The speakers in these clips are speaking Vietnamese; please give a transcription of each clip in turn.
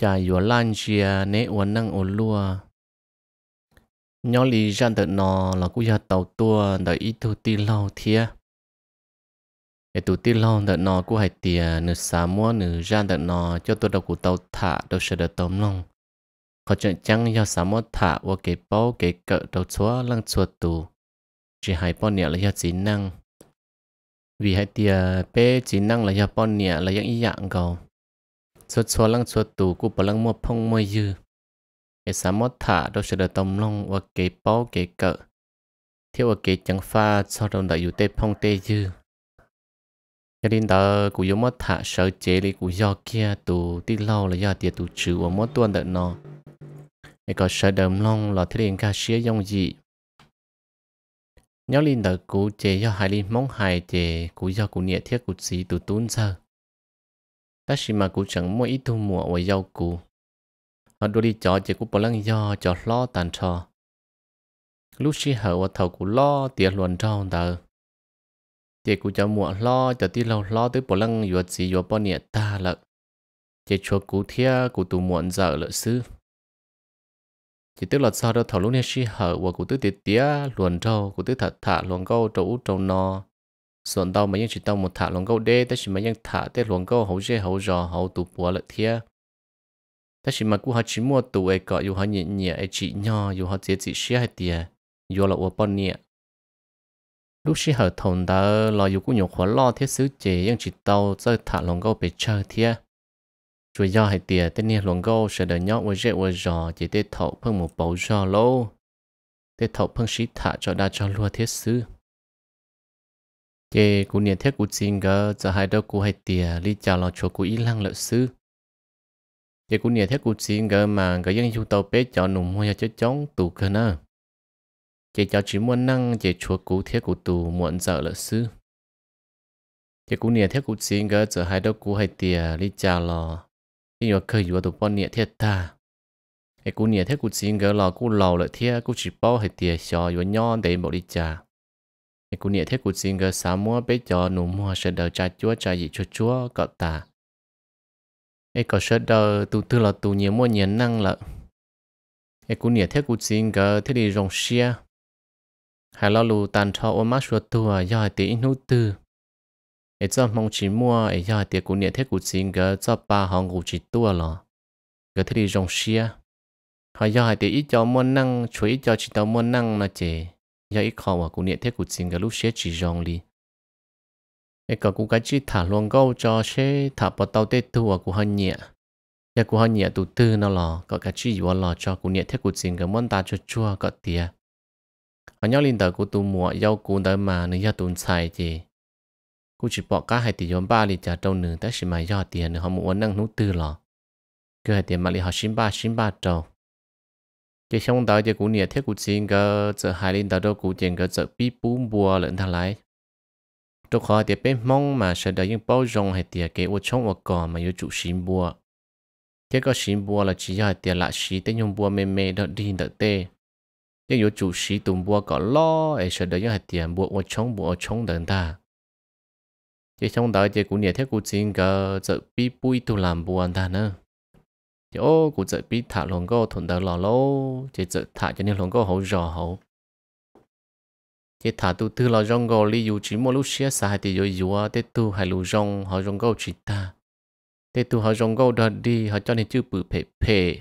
cha yo lan chia ne wan nang u lua nhỏ lì gian tự nó là cú gia tàu tua đợi ít thu ti lâu thia để tụ ti lâu tự nó cú hay tìa nửa xà mua nửa gian tự nó cho tôi đọc của tàu thả đầu sẽ được tóm long họ chọn chăng do xà mua thả và cái bao cái cỡ đầu xóa lăng chúa tù chỉ hai bao nhẹ là do chỉ năng vì hai tìa bé chỉ năng là do bao nhẹ là những ý dạng cầu chuột chuột lăng chuột tù cú bỏ lăng mua phong mua dư cái sáng mót thả đâu sẽ được tông long và cái bao cái cỡ thiếu và cái chẳng pha cho đồng đại dụ tê phong tê dư cho nên đó cú yếu mót thả sợ chế đi cú do kia tù tí lâu là do tiệt tù trừ và mót tuôn đợi nó cái có sợ đầm long là thế liền ca xía dòng dị. nhớ linh đợt cú chế do hai linh mong hài chế cú do cú nhẹ thiết cú xí tù tún giờ ta chỉ mà cũng chẳng mua ít thu mua với dâu cụ họ đôi đi chó chỉ cũng bỏ lăng do chó lo tàn trò lúc xí hở và thầu cũng lo tiền luồn trong tờ chỉ cũng cho mua lo cho tí lâu lo tới bỏ lăng vừa gì vừa bỏ nhẹ ta lợ chỉ cho cú thia cú tu muộn giờ lợ sư chỉ tức là sao đó thầu lúc này xí hở và cú tới tía luồn trâu cú tới thật thả luồn câu trâu trâu no đau mà một thả thả dễ mua gọi nhịn nhò ส่วนเราไม่ยังจิตเราหมดถาหลงเก้าเด้แต่ฉันไม่ยังถาแต่หลงเก้าหูเจ้หูรอหูตูปัวละเทียแต่ฉันมากูหาชิมัวตัวไอ้ก็อยู่หาเนี่ยเนี่ยไอ้จีเนาะอยู่หาเจี๊ยจีเชี่ยให้เตียอยู่ละอวปอนเนี่ย lúc xí hở thôn đó lo dù cũng nhiều khó lo thiết xứ chế nhưng chỉ tàu rơi thả lòng câu bị chờ thia rồi do hay tìa tên nhiên lòng câu sẽ đợi nhóc với dễ với giò chỉ tê thọ phương một bầu giò lâu tê thọ phương xí thả cho đa cho lúa thiết xứ cái cú niệm thiết cú xin gỡ giờ hai đâu cú hai tiề đi chào lo chỗ cú ý lăng lợi sư cái cú niệm thiết cú xin gỡ mà gỡ dân chúng tàu bé cho nụ mua cho chóng tù cơ nè cái cho chỉ muốn năng cái chỗ cú thiết cú tù muộn giờ lợi sư cái cú niệm thiết cú xin gỡ giờ hai đâu cú hai tiề đi chào lo đi vào khởi vừa tụ bọn niệm thiết ta cái cú niệm thiết cú xin gỡ lo cú lầu lợi thiết cú chỉ bao hai tiề xò vừa nhon để bộ đi chào cú nhẹ thế cú xin gờ sáu mua bé cho nụ mua sẽ đầu cha chúa cha gì chúa chúa cọ ta ấy có sẽ đỡ tu tư là tu nhiều mua nhiều năng lợ ấy cú nhẹ thế cú xin gờ thế đi rong xia hay lo lù tàn thọ ôm mắt chuột tua do tí nút tư ấy cho mong chỉ mua ấy do tí cú nhẹ thế cú xin gờ cho ba hòn cú chỉ tua lò gờ thế đi rong xia họ do tí ít cho mua năng chuối cho chỉ tao mua năng là chỉ ya dạ ít khó mà cũng nhận thấy của chính cái lúc xế chỉ rong li cái cả cũng cái chi thả luôn câu cho xế thả bỏ tàu tê tu à cũng hơi nhẹ ya cũng hơi nhẹ tụ tư nó lò có cái chi vừa lò cho cũng nhận thấy của chính cái món ta cho chua có tiề họ nhau linh tờ của tu mùa yêu cũng tới mà nữa ya tụ xài gì cú chỉ bỏ cá hai tỷ yến ba li trả trâu nửa tới xí mà do tiền nữa họ muốn năng nút tư lò cứ hai tiền mà li họ xin ba xin ba trâu cái xong đó cái cũng nhẹ thiết cũng xin cái trở hai linh đó đâu cũng chuyện cái giờ bị bùm bùa lẫn thằng lại tôi khó thì bên mong mà sẽ đó những bao rong hay tiền cái ô trong ô cò mà yêu chủ xin bùa cái có xin bùa là chỉ hay tiền lại xí tên nhung bùa mềm mềm đó đi đó tê nhưng yêu chủ xí tùng bùa có lo ấy sẽ đó những hay tiệt bùa ô trong bùa ô trong đằng ta cái xong đó cái cũng nhẹ thiết cũng xin cái trở bị bùi tu làm bùa anh ta nữa thì ô cụ sợ bị thả lồng go thuần đầu lò lâu chỉ sợ thả cho nên lồng cô hậu rò hậu chỉ thả tu tư lò rong cô li dù chỉ một lúc xia sai thì rồi dù à tu hai lù rong họ rong cô chỉ ta tết tu họ rong cô đợt đi họ cho nên chưa bự phê phê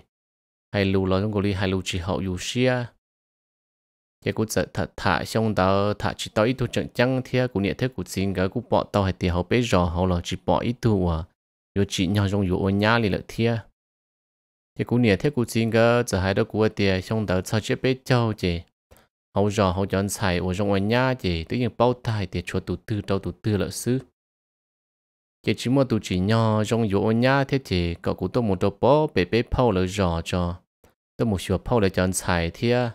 hai lù lò rong cô li hai lù chỉ hậu dù xia chỉ cụ sợ thả thả xong đó thả chỉ tao ít tu chẳng chăng thia cụ niệm thế cụ xin cái cụ bỏ tao hay thì hậu bế rò hậu lò chỉ bỏ ít tu à rồi chỉ nhau rong dù ô nhá li lợi thia thì cú nè thế cú chín cái giờ hai đứa cú tiền xong đầu sao chết bé châu chị hậu giờ hậu chọn xài ở trong ngoài nhà chị tự nhiên bao tài thì cho tụ tư đâu tụ tư lợi sư chị chỉ mua tụ chỉ nhỏ trong chỗ nhà thế chị cậu cú tôi một đồ bó bé bé phao lợi giò cho tôi một sửa phao lợi chọn xài thế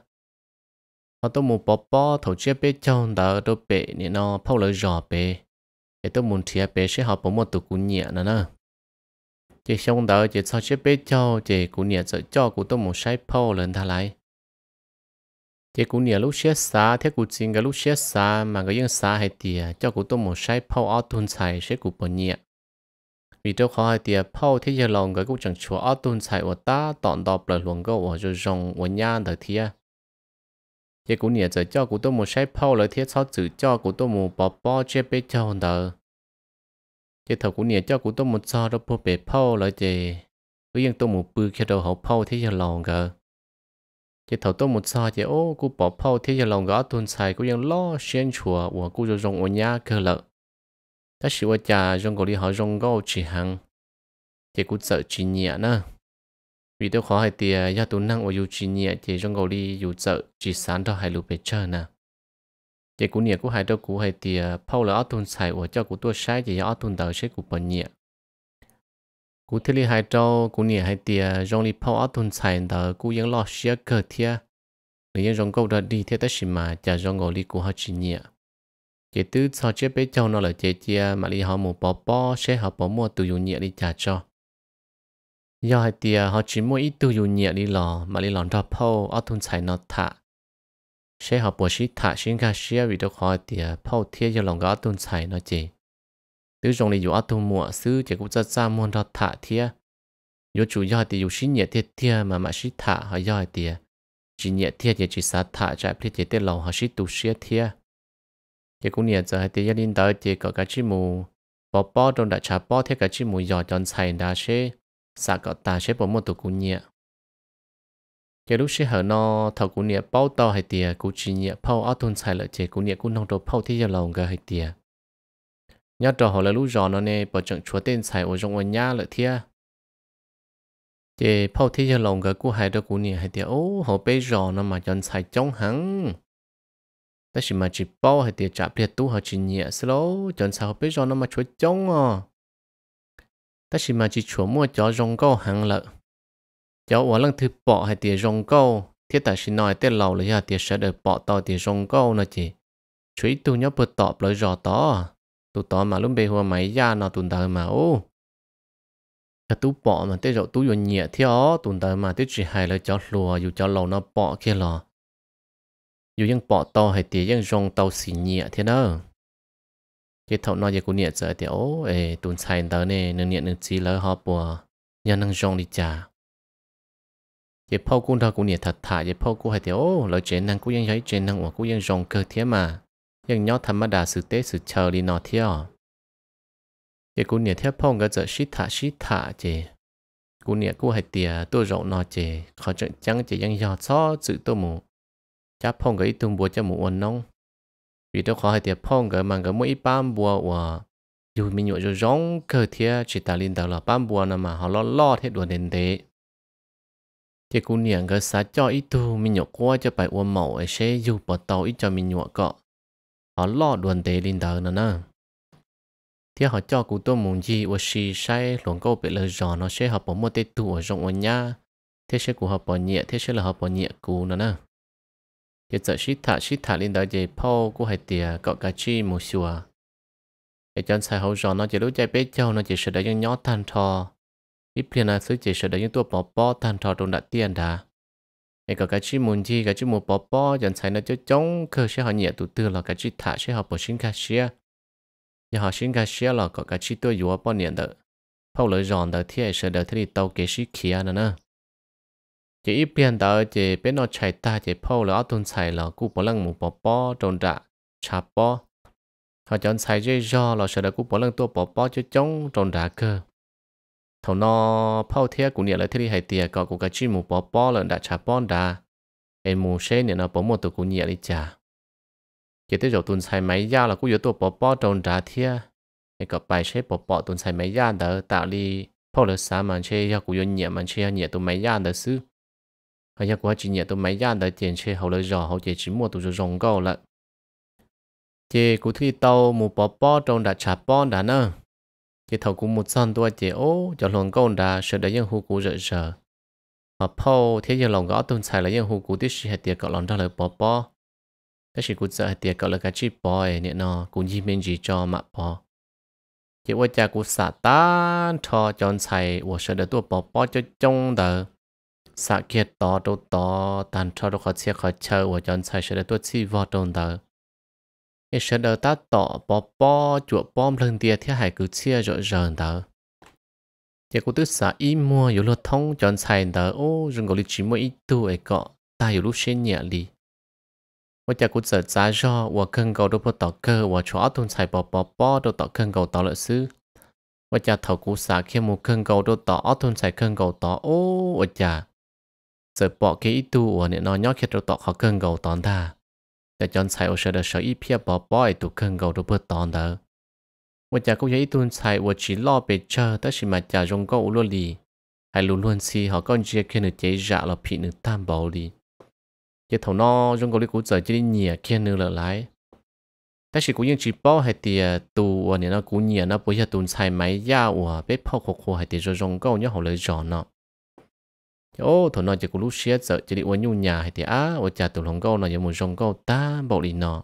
họ tôi một bó bó thổ chết bé châu đầu đồ bé nè nó phao lợi giò bé để tôi muốn thiệt bé sẽ học một tụ cú nhẹ nữa nè chị xong đỡ chị sau chế bế cho chị cũng nhẹ sợ cho cũng tôi một sai phô lên thà lại chị cũng nhẹ lúc xé xa thế cũng xin cái lúc xé xa mà cái dân xa hay tìa cho cũng tôi một sai phô ở tuần xài sẽ cũng bỏ nhẹ vì tôi khó hay tìa phô thế giờ lòng cái cũng chẳng chúa ở tuần xài của ta tọn đọc lời luận cái của rồi rồng của nhà đời thia chị cũng nhẹ sợ cho cũng tôi một sai phô lời thế sau chữ cho cũng tôi một bỏ bỏ chế bế cho đời chế thầu cũng nhẹ cho cũng tôi một sao đó po bể phao lại chế cứ yên tôi một bự khi đầu hậu phao thế giờ lòng gờ chế thầu tôi một sao chế ô cũng bỏ phao thế giờ lòng gỡ tuần sai cũng yên lo xuyên chùa của cũng cho rong ở nhà cơ lợ ta chỉ qua già rong gọi đi họ rong gõ chỉ hàng chế cũng sợ chỉ nhẹ nữa vì tôi khó hay tiền do tôi năng ở dù chỉ nhẹ chế rong gọi đi dù sợ chỉ sáng đó hay lụp bể chơi nè chỉ cú nhẹ cú hai đôi cú hai thì phao là ớt xài của cho cú tua sai chỉ ớt tuôn đầu sẽ cú bận nhẹ cú thế li hai đôi cú nhẹ hai thì rong li phao ớt tuôn xài đó cú vẫn lo xia cơ thia nếu như rong câu đó đi theo tới xí mà chả rong ngồi li cú hơi chỉ nhẹ chỉ từ sau chế bé châu nó là chế chia mà li họ mua bỏ bỏ sẽ họ bỏ mua từ dùng nhẹ đi trả cho do hai thì họ chỉ mua ít từ dùng nhẹ đi lò mà li lòn đó phao ớt tuôn xài nó thả sẽ học bộ sĩ thả sinh ra sẽ vì đó khó thì phao thiết cho lòng gã tôn xài nó chỉ tứ trong này dùng ở tu mùa sư chỉ cũng rất xa muốn đó thả thiết dù chủ do thì dù sinh nhẹ thiết thiết mà mà sĩ thả họ do thì chỉ nhẹ thiết thì chỉ sát thả trái thiết thì tiết lòng họ sĩ tu sĩ thiết chỉ cũng nhẹ giờ thì gia đình tới chỉ có cái chỉ mù bỏ bỏ trong đã trà bỏ thiết cái chỉ mù giò chọn xài đá sẽ sạc cả ta sẽ bỏ một tụ cũng nhẹ cái lúc sẽ hở nó thầu cũng nhẹ bao to hay tiề cũng chỉ nhẹ bao ở thôn xài lợi chế cũng nhẹ cũng nông đồ bao thì giờ lòng gà hay tiề nhớ trò họ là lúc giò nó nè bỏ trận chúa tên xài ở trong ở nhà lợi thia chế bao thì giờ lòng gà cũng hay đó cũng nhẹ hay tiề ô họ bây giò nó mà chọn xài trong hẳn. ta chỉ mà chỉ bao hay tiề chạp liệt tu họ chỉ nhẹ xí lô chọn xài họ bây giò nó mà chúa trong à ta chỉ mà chỉ chúa mua cho rong câu hàng lợi cháu quả lăng thứ bỏ hay tiền rong câu thiết tại xin nói tên lầu là tiền sẽ được bỏ tao tiền rong câu chị chú ý tu nhóc bật tọp lời rõ to tu to mà lúc bề hoa máy ra nó tuần tờ mà ô cái tu bỏ mà tới rậu tu dùng nhẹ theo tuần tờ mà tới chỉ hay là cho lùa dù cho lầu nó bỏ kia lò dù dù ยัง bỏ to hay tiền ยัง rong tàu xì nhẹ thế đó cái thầu nói về của nhẹ giờ thì ô ê tuần sai tờ nè nương nhẹ nương chỉ lỡ họ bùa nhà nương rong đi chả giờ phao cũng đâu cũng nhiệt thật thà giờ phao cũng hay thế ô lời chuyện năng cũng ยัง thấy chuyện năng của vẫn rong cơ thế mà vẫn nhớ thầm mà đã sự tế sự chờ đi nọ thế à giờ cũng nhiệt thế phao cái giờ shit thà shit thà chị cũng nhiệt cũng hay tiề tôi rộng nọ chị khó chuyện chẳng vẫn chị ยัง nhớ xó sự tôi mù cha phao cái tung bùa cho mù uốn nong vì tôi khó hay tiề phao cái mà cái mỗi bám bùa của dù mình nhớ rồi rong cơ thế chỉ ta linh đầu là bám bùa nào mà họ lo lo thế đồ nền thế chỉ cú niệm cái xã cho ít tu mình nhọ qua cho bài uốn mẫu ấy sẽ dù bắt đầu ít cho mình nhọ cọ họ lo đuồn tế linh đời nữa nè thì họ cho cú tôi muốn gì và xì sai luồng câu bị lời giò nó sẽ hợp bỏ một tê tu ở trong ông nha thế sẽ cú hợp bỏ nhẹ thế sẽ là hợp bỏ nhẹ cú nữa nè thì giờ xí thả xí thả linh đời về pau cú hai tiề cọ cá chi một xùa để chân sai hậu giò nó chỉ lúc chạy bé châu nó chỉ sợ đã những nhó than thò ít liền là sự chỉ sợ đấy những tua bỏ bỏ tan trò trong đã tiền đã nên có cái chi muốn gì cái chi muốn bỏ bỏ dần sai nó cho chống cơ sẽ họ nhẹ tụt tư là cái chi thả sẽ họ bổ sinh cái xe nhà họ sinh cái xe là có cái chi tôi dùa bỏ nhẹ đỡ phao lỡ giòn đỡ thì sợ đỡ thì tàu kế sĩ kia nữa nè chỉ ít liền đỡ chỉ biết nó chạy ta chỉ phao lỡ tuần sai là cú bỏ lăng mù bỏ bỏ trong đã chả bỏ họ chọn sai dây do là sợ đỡ cú bỏ lăng tua bỏ bỏ cho chống trong đã cơ thầu nó phao thế cũng nghĩa là thế đi hay tiền có cũng cái chi mù bỏ bỏ là đã trả bỏ đã em mù xe nghĩa nó bỏ một tổ cũng nghĩa đi trả chỉ tới giờ tuần sai máy ra là cũng yếu tổ bỏ bỏ trong trả thế em có bài xe bỏ bỏ tuần sai máy ra đỡ tạo đi phao là sao mà xe ra cũng yếu nghĩa mà xe nghĩa tụ máy ra đó xứ hay là cũng chỉ nghĩa tụ máy ra đỡ tiền xe hậu là rõ hậu chỉ chỉ mua tụ rồng câu là chỉ cũng thi tàu mù bỏ bỏ trong đã trả bỏ đã nữa cái thầu cũng một son tua chỉ ô cho lòng con đã sợ đã dân hù cũ rợ sợ mà po thế giờ lòng gõ tôn xài là dân hù cũ tiếc sĩ hạt tiệt cậu lòng ra lời bỏ bỏ cái sĩ cũ sợ hạt tiệt cậu là cái chip bỏ ấy nè nó cũng gì mình gì cho mà bỏ chỉ qua cha cũ sạ tan cho chọn xài và sợ đã tua bỏ bỏ cho trông đờ sạ kia to đâu to tan cho đâu khó chia khó chờ và chọn xài sợ đã tua chi vào trông đờ cái sợ đầu ta tỏ bỏ bỏ chuột bom lần tiền thì hải cứ chia rồi rờn đó chỉ có tức xã ít mua yếu luật thông chọn xài đó ô rừng gọi chỉ mua ít tu ấy cọ ta yếu lúc xuyên nhẹ đi và chỉ có sợ giá do và cần cầu đâu có tỏ cơ và cho tuần xài bỏ bỏ bỏ đâu tỏ cần cầu tỏ lợi sư và chỉ thầu cú xã khi mua cần cầu đâu tỏ tuần xài cần cầu tỏ ô và chỉ sợ bỏ cái ít tu và nó nhóc khi đâu tỏ khó cần cầu tỏ ta จะจนใส่อุชเดชอีเพียบอป้อยตุกเครื่องเกาดูเพื่อตอนเดอว่าจากก็ยังอีตุนใส่ว่าชีล่อไปเจอแต่ชิมาจากจงก็อุลลีให้ลุล้วนซีเขาก็เจียแค่หนึ่งเจียเราผิดหนึ่งตามเบาลีเจ้าถนอจงก็ลิกูเจอจะได้เหนียแค่หนึ่งละหลายแต่ชิกูยังจีป้อให้เตียตัวเนี่ยนะกูเหนียนะปุยตุนใส่ไม้ยาอัวเป็ดพ่อขวัวให้เตียจงก็เนี่ยเขาเลยจอนเนาะ ô thằng nó chỉ có lúc xé sợ chỉ đi uống nhung nhà hay thì á ở cha tụi lòng câu nó giờ muốn rong câu ta bảo đi nọ.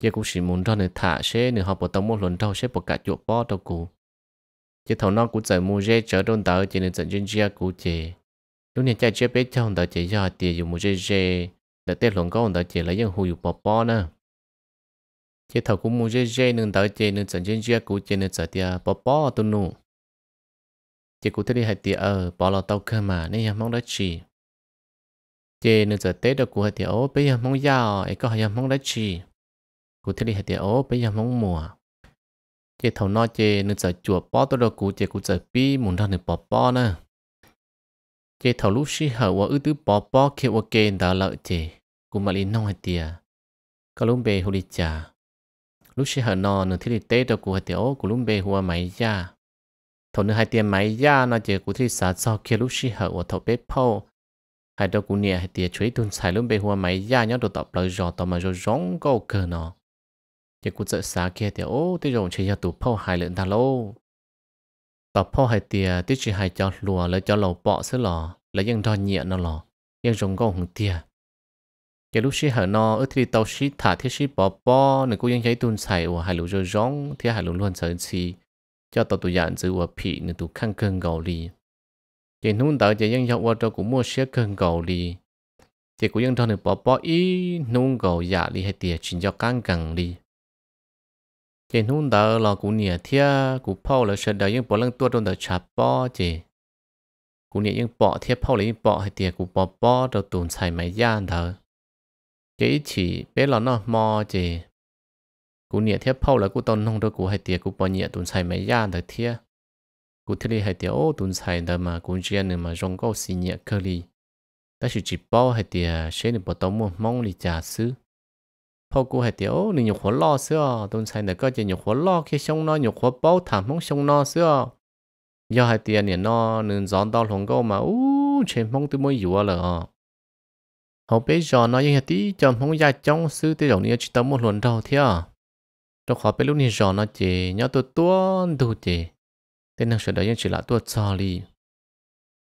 chỉ cũng chỉ muốn cho nên thả xe nên họ bỏ tao một lần đâu xe bỏ cả chỗ bỏ đâu cũ. chỉ thằng nó cũng giải mua dê chở đôn tao chỉ nên dẫn chuyên gia cụ chỉ lúc này cha chưa biết trong tao chỉ do thì dùng một dê dê để tết lòng câu tao chỉ lấy những hù dùng bỏ bỏ nè chỉ thằng cũng mua dê dê nên tao chỉ nên dẫn chuyên gia cụ chỉ nên giờ tiền bỏ bỏ tụi nó chị cụ thế đi hai tiệt ở ờ, bỏ lò tàu cơ mà nên em mong đã chỉ chị nữa giờ tết được cụ hai tiệt ô bây giờ mong giàu ấy có hãy mong đã chỉ cụ thế đi hai tiệt ô bây giờ mong mùa chị thầu nói chị nữa giờ chuột bỏ tôi được cụ chị cụ giờ pi muốn thằng nữa bỏ bỏ nữa chị thầu lúc xí hở và ư tứ bỏ bỏ khi ok đã lợi chị cụ mà lên nong hai tiệt à. có lúc bề hồ đi chả lúc xí hở nò nữa thế đi tết được cụ hai tiệt ô cụ lúc bề hồ máy ra thổ nữ hai tiền máy ya nó chỉ cụ thể xã giao kia lúc xí hở của thổ bếp phô hai đầu cụ nè hai tiền chuối tuần xài luôn bề hoa máy ya nhớ đồ tập lời rõ tao mà rồi rong câu cờ nó chỉ cụ trợ xã kia thì ô tí rồi chỉ cho tụ phô hai lợn ta lô tập phô hai tiền tí chỉ hai cho lùa lấy cho lầu bọ xứ lò lấy dân đo nhẹ nó lò dân rong câu hùng tiền cái lúc xí hở nó ở thì tàu xí thả thiết xí bỏ bỏ nên cụ dân giấy tuần xài của hai lũ rồi rong thì hai lũ luôn sợ si cho tàu tụ dạng giữ ở phỉ nên tụ khăn cơn gầu lì chỉ nung tàu chỉ dân dọc qua cho cũng mua xe cơn gầu lì chỉ của dân thằng được bỏ bỏ ý nung gầu dạ lì hay tiệt chỉ cho căng cẳng lì chỉ nung tàu là của nhẹ thia của phao là sợ đời dân bỏ lăng tua trong tàu chạp bỏ chỉ Của nhẹ dân bỏ thia phao là dân bỏ hay tiệt của bỏ bỏ rồi tụn xài máy gian thở chỉ chỉ bé là nó mò chỉ กูเนี่ยเทียบเผาแล้วกูตอนน้องเด็กกูให้เตียกูปอเนี่ยตุนใส่ไม่ยากเด็กเทียกูที่นี่ให้เตียโอ้ตุนใส่เดิมมากูเจียนหนึ่งมาจงก็สีเนี่ยเคลีแต่สิจีบเป้าให้เตียเชนปอตอมมองลีจ่าซื้อพอกูให้เตียโอ้หนึ่งหยกหัวล่อเสื้อตุนใส่เด็กก็จะหยกหัวล่อแค่ชงนอหยกหัวเป้าถามห้องชงนอเสื้อยอให้เตียเนี่ยนอหนึ่งสอนตอนหลงก็มาอู้เชนห้องตัวมวยอยู่เลยอ๋อ họ bây giờ nói như thế tí cho không ra trong sư tiêu đầu nữa chỉ tâm một luận đầu thế à trong khó bên lúc này rõ nó chỉ nhớ tôi tuôn đủ chế thế năng sự đấy chỉ là tôi cho li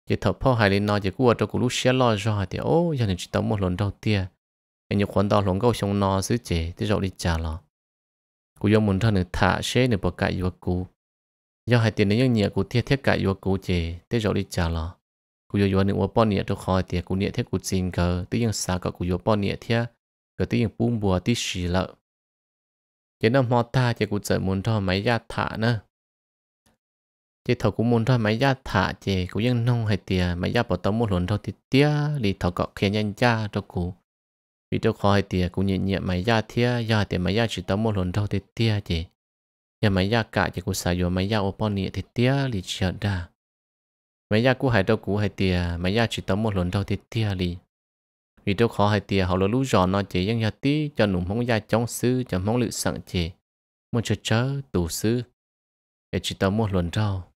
chỉ thở phao hài lên nó chỉ cua cho cụ lúc xe lo rồi thì ô giờ này chỉ tao một lần đầu tiên anh nhục quan đó lòng câu xong nó xứ chế thì rồi đi trả lò cụ do muốn ra nữa thả xe nữa bỏ cãi vô cụ do hai tiền này nhẹ cụ thiết thiết cãi vô cụ chỉ thì rồi đi trả lò cụ do do nữa bỏ bỏ nhẹ cho khỏi thì cụ nhẹ thiết cụ xin cờ tí nhưng xa cả cụ do bỏ nhẹ thiết cờ tí nhưng bung bùa tí xì lợ chế nó mò ta chế cụ sợ muốn cho máy ra thả nữa chế thầu cũng muốn cho máy ra thả cụ vẫn nong hay tiề máy ra bỏ tao một lần cho thì tiề, đi thầu cọ khen nhanh cha cho cụ vì cho khó hay tiề cụ nhẹ nhẹ máy ra thía ra tiề máy ra chỉ tao một lần cho thì tiề, chế nhà máy ra cả chế cụ xài vô máy ra ô pon nhẹ thì tiề đi chợt ra máy ra cụ hay đâu cụ hay tiề máy ra chỉ tao một lần cho thì tiề đi vì đâu khó hai tiền họ là lũ giò nó chỉ dân nhà tí cho nụ mong gia chống sư cho mong lự sẵn chỉ muốn chờ chớ tù sư để chỉ tao mua luận rau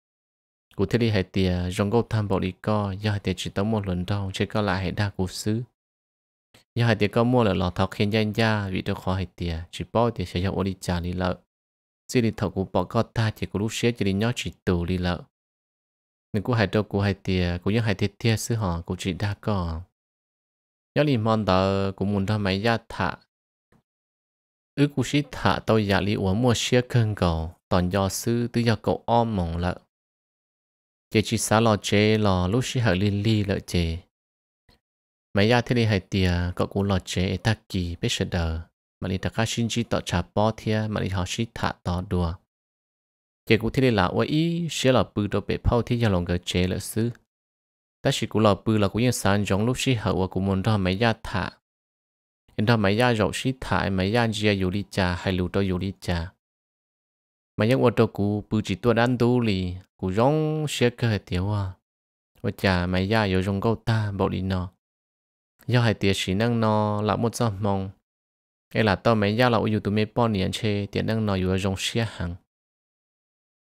cụ thể đi hai tiền rong gốc tham bộ đi co do hai tiền chỉ tao mua luận rau chỉ có lại hai đa cụ sư do hai tiền có mua là lò thọ khen gia gia vì đâu khó hai tiền chỉ bao tiền sẽ cho ô đi trả đi lợi chỉ đi thọ cụ bỏ co ta chỉ cụ lúc xế chỉ đi nhó chỉ tù đi lợi nên cụ hai đâu cụ hai tiền cụ những hai thiệt thiệt sư họ cụ chỉ đa co giờ li mong tờ cũng muốn tham mấy gia thả ứ cú sĩ thả tôi giả li uống mua xe cơn cầu toàn do sư tư do cậu om mong lợ chế chỉ xá lò chế lò lúc sĩ hở liên li lợ chế mấy gia thế li hai tiề cậu cú lò chế ta kỳ biết sợ đờ mà li ta cá xin chi tọ trà bò thia mà li họ sĩ thả tọ đùa chế cú thế li là uy sĩ là bự đồ bể phao thì do lòng gờ chế lợ sư ta chỉ cũng là bự là cũng như sáng giống lúc xí hậu cũng muốn ra mấy gia thả nên ra mấy gia rộng xí thả mấy gia gia yếu đi trà hay lưu cho yếu đi trà mấy gia ô tô cũ bự chỉ tuột ăn tu lì cũ giống xe cơ hệ tiểu à và trà mấy gia yếu giống câu ta bỏ đi nó do hệ tiệt chỉ năng nó là một giấc mong ấy là tao mấy gia là ở dù mấy mê bọn niên chê tiện năng nó yếu giống xe hàng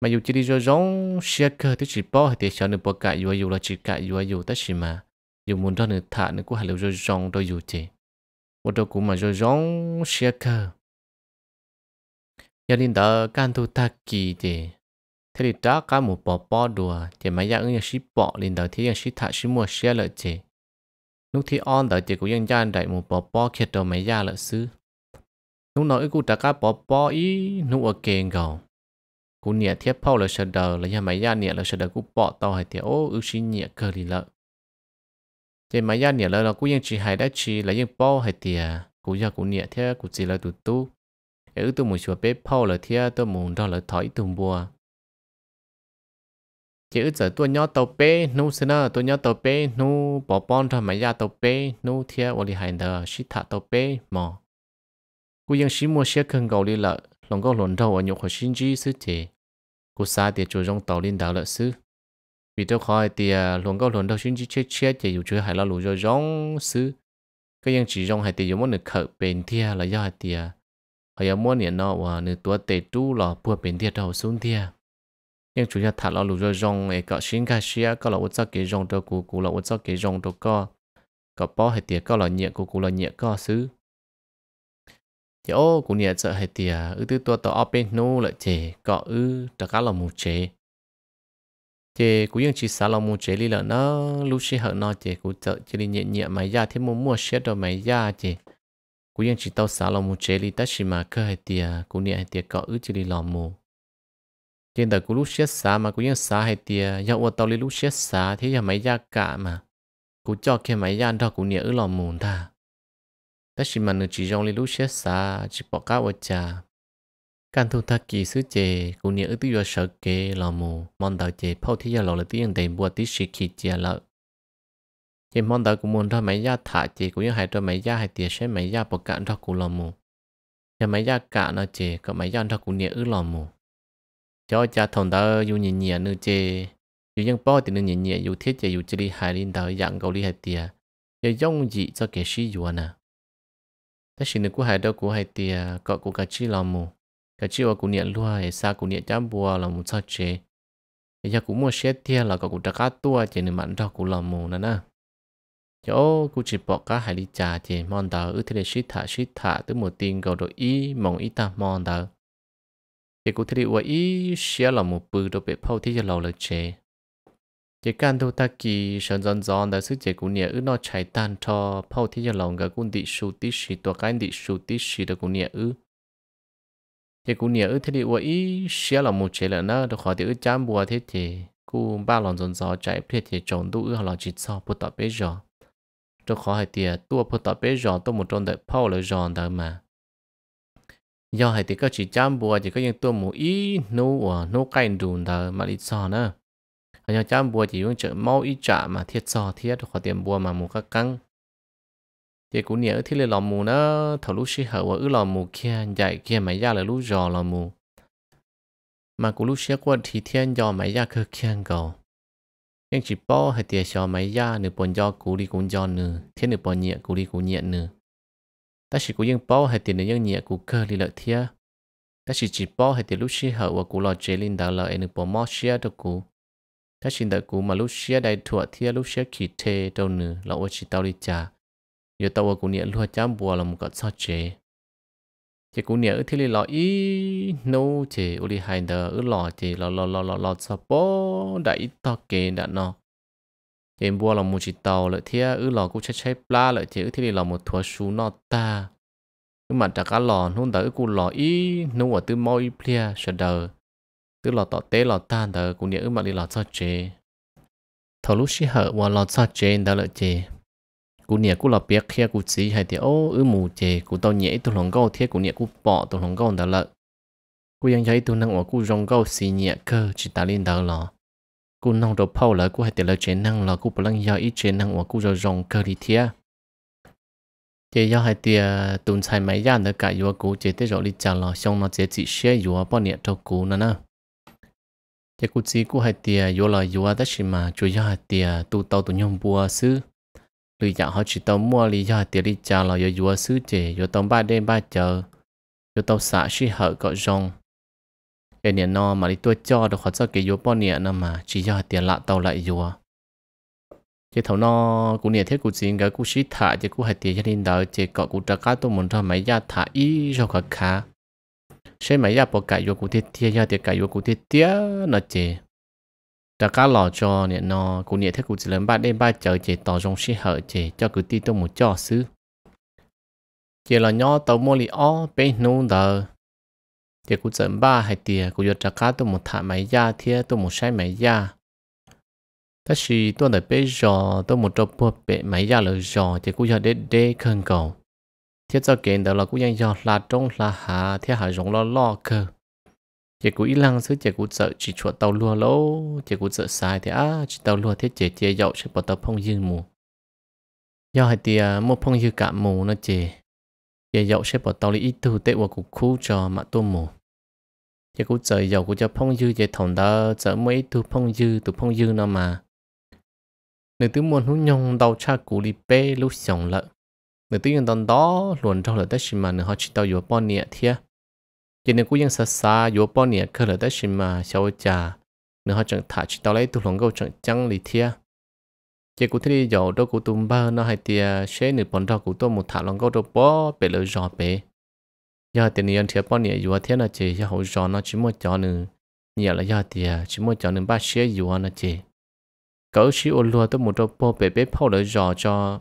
mà dù chỉ đi rồi giống xe cơ thì chỉ bỏ thì sợ nữa bỏ cả dù dù là chỉ cả dù dù tất gì mà dù muốn đó nữa thả nữa cũng hay là rồi giống đôi dù chỉ một đôi cũng mà rồi giống xe cơ giờ đến đó can thu ta kỳ thì thế thì đó cả một bỏ bỏ đùa thì mà giờ ứng sĩ bỏ lên đó thì ứng sĩ thả sĩ mua xe lợi chỉ lúc thì on đó thì cũng dân gian đại một bỏ bỏ khi đó mấy giờ lợi xứ lúc nào nói cũng đã cả bỏ bỏ ý lúc ở kèn gầu cú nhẹ thiếp phao là sờ đờ là nhà máy gia nhẹ là sờ đờ cú bỏ tàu hay tiệt ô ưu xin nhẹ cờ lì lợ chế máy gia nhẹ là nó cú yên chỉ hay đã chỉ là yên bỏ hay tiệt cú gia cú nhẹ thiếp cú chỉ là tụt tu ở tôi muốn sửa bếp phao là thiếp tôi muốn đó là thổi tùng bùa chế ước giờ tôi nhớ tàu bê nu xin nè tôi nhớ tàu bê nu bỏ bon thôi máy gia tàu bê nu thiếp ô lì hay đờ xí thả tàu bê mò cú yên xí mua xe cần cầu lì lợ lòng có lồn đầu ở nhục hồi sinh chi sư thế, cô xa thì chủ trong tàu lên đảo lợi sư vì tôi khỏi thì lòng có lồn đầu sinh chi chết chết thì dù chưa hại là lũ cho rong sư cái dân chỉ rong hay thì dù muốn được khởi bền thia là do thì họ giờ muốn nhận nọ và nửa tuổi tệ tu là bùa bền thia đầu xuống thia à. nhưng chủ nhà thả là lũ cho rong ấy có sinh ca xia có à. là út sắc cái rong đầu cụ cụ là út sắc cái rong đầu co có bao hay thì có à. là nhẹ cụ cụ là nhẹ co sư thì ô cũng nhẹ sợ hay tiề ư tư tua tàu open nô lại chè cọ ư trả cá lòng mù cũng chè chỉ xả lòng mù chế đi là nó lúc xe hở nó chế cũng sợ chè đi nhẹ nhẹ máy da thêm mua mua xe đồ máy cũng chè chỉ tao xả lòng mù chế đi tất chỉ mà cơ hay tiề cũng nhẹ hay tiề cọ ư chè đi lò mù trên đời cũng lúc xe xả mà cũng cũng ยัง xả hay tiề giờ ô tàu đi lúc xe xả thế giờ máy da cả mà cũng cho cái máy da đó cũng nhẹ ư lò mù ta ta chỉ mà nó chỉ rong lên lúc xe xa chỉ bỏ cá vào trà can thu ta kỳ sứ chè cũng nhớ tư do sở kế lò mù mòn đạo chè phao thi giờ lò là tiếng đầy bùa tí xì kỳ chè lợ chè mòn đạo cũng muốn ra máy gia thả chè cũng như hai đôi máy gia hai tiền sẽ máy gia bỏ cạn ra cũng lò mù nhà máy gia cả nó chè có máy gia ra cũng nhớ ư lò mù cho cha thằng ta dù nhìn nhẹ nữa chè dù dân bao thì nó nhìn nhẹ dù thiết chè dù chỉ đi hai linh đạo dạng cầu đi hai tiền giờ giống gì cho kẻ sĩ dù nè thế chỉ được của hai đâu của hai thì à, cọ của cả chi làm mù cả chi và của niệm luôn hay xa của niệm chăm bùa là một sao chế thì giờ cũng mua xe thia là cọ của ta cá tua chỉ nên mặn đâu của làm mù nè nè chỗ cũng chỉ bỏ cá hai lý trà chỉ mòn tờ ư thế để xít thả xí thả tới một tiền cầu đồ ý mong ý ta mòn tờ thì cũng thế đi ý xe là một bự đồ bể phao thế cho lâu là chế chỉ can đâu ta kỳ sơn giòn giòn đã sức chế của nhà ư nó chạy tan cho phao thế giờ lòng cái cũng đi sù tí sĩ tua cái đi sù tí sĩ được của nhà ư chế của nhà ư thế thì vậy xia là một chế là nó được khỏi thì ư chăm bùa thế thì cú ba lòng giòn giòn chạy phía thì chọn đủ ư là chỉ sau bút tập bây giờ cho khó hay tiệt tua bút tập bây giờ tôi một trong đợt phao là giòn đó mà do hay thì có chỉ chăm bùa chỉ có những tua một ít nấu ở nấu canh đùn đó mà đi sao nữa ở nhà chăm bùa chỉ dùng chữ mau ít trả mà thiết sò thiết khó tiền bùa mà mù các căng thì cũng nhớ thì là lò mù nó thầu lúc xí hở và ư lò mù kia dạy kia máy ra là lúc giò lò mù mà cũng lúc xí qua thì thiên giò máy ra cơ kia cầu nhưng chỉ bỏ hay tiền xò máy gia nửa bọn do cú đi cũng do nửa thiên nửa bọn nhẹ cú đi cũng nhẹ nửa ta chỉ cũng nhưng bỏ hay tiền nửa nhưng nhẹ cú cơ đi lợi thiên ta chỉ chỉ bỏ hay tiền lúc xí hở và cú lò chế linh đạo lợi nửa bọn mò xí được đâu cú ถ้าชินตะกูมาลุเชียได้ถั่วเทียลุเชียขีเทเจ้าเนื้อเราว่าชิตาลิจาเดี๋ยวตัวกูเนี่ยลัวจ้ามบัวเรามุกซอเจเจกูเนี่ยอือที่ลีลออีโนเจอุลิไฮเดอร์อือหล่อเจเราเราเราเราเราสปอได้อีตอเกนดันเนาะเจบัวเรามุจิตาเลยเทียอือหล่อกูใช้ใช้ปลาเลยเจอือที่ลีเรามุถั่วชูนอตาอือมันจากกะหล่อนู่นแต่อือกูหล่ออีนู่นว่าตื้อมอยเพลียเสดอ tức là tỏ té là tan đỡ cũng nhớ mà đi là cho chế thầu lúc xí hở và là cho chế đã lợi chế cũng nhớ cũng là biết khi cũng chỉ hay thì ô ư mù chế cũng tao nhớ tụi lòng câu thế cũng nhớ cũng bỏ tụi lòng câu đã lợi thấy tụi năng ở cũng rong câu xì nhẹ cơ chỉ ta lên đỡ lọ cũng nong đồ phao là cũng hay thì lợi chế năng lọ cũng bằng do ít chế năng ở cũng rồi rong cơ đi thế chế do hai tia tụi sai máy ra nữa cả yếu cũng chế tới rồi đi chả lọ xong nó chế chỉ xe yếu bao nhiêu trâu cũ nữa nè chỉ cú chỉ cú hai tia yo là yo đã chỉ mà chủ yếu hai tia tu tao tu nhung bùa sư lý giả họ chỉ tao mua lý do hai tia lý cha là yo yo sư chỉ yo tàu ba đêm ba chờ yo tao xã sĩ hở cọ rong cái nè no mà đi tôi cho được họ cho cái yo bao nè mà chỉ do hai tia lạ tàu lại yo chỉ thầu no cú nè thế cú chỉ cái cú sĩ thả chỉ cú hai tia gia đình đó chỉ cọ cú trả cá tôi muốn ra mấy gia thả ý cho cả khá sẽ mà ya bỏ cái vô cụ thiết thiết ya thì cái vô cụ thiết thiết nó chế ta cá lò cho nè nó cụ nè thấy cụ chỉ lớn ba đêm ba chờ chế tỏ rong xí hở chế cho cụ ti tôi một cho xứ chế là nhỏ tàu mua li ó bên nung đờ chế cụ dẫn ba hai tiền cụ vô ta cá tôi một thả máy ya thiết tôi một sai máy ya ta chỉ tôi để bây giờ tôi một trộn bột bể máy ya là giờ chế cụ cho để để khẩn cầu thiết cho kiện đó là cũng dành cho là trong là hạ thế hạ giống lo lo cơ chỉ cũng ít lăng chứ chỉ cũng sợ chỉ chuột tàu lúa lỗ chỉ cũng sợ sai thì á chỉ tàu lúa thế chế chế dậu sẽ bỏ tàu phong dư mù do hai tia mua phong dư cả mù nó chế chế dậu sẽ bỏ tàu lý ít tu tệ của cục khu cho mà tu mù chỉ cũng sợ dậu cũng cho phong dư chế thòng đó sợ mấy tu phong dư tụ phong dư nó mà nếu tứ muốn hú nhông đầu cha cụ đi bê lúc sống lợn nếu tự nhiên đó luôn trong lời tới xin mà nếu họ chỉ tạo vừa bao nhiêu thì cho nên cũng vẫn xa xa vừa bao nhiêu cơ lời tới xin mà sau già nếu họ chẳng thả chỉ tao lấy tu lòng câu chẳng chẳng lý thì chỉ cũng thấy giàu đâu cũng tung ba nó hay tia sẽ nửa bọn đó cũng tôi một thả lòng câu đâu bỏ bể lời rõ bể giờ tiền nhân thiệp bao nhiêu vừa thế là chỉ giờ hậu rõ nó chỉ một chọn nữa nhiều là giờ thì chỉ một chọn nên ba xe vừa nó chỉ cỡ chỉ ôn lúa tôi một trâu bò bể bếp phao lời rõ cho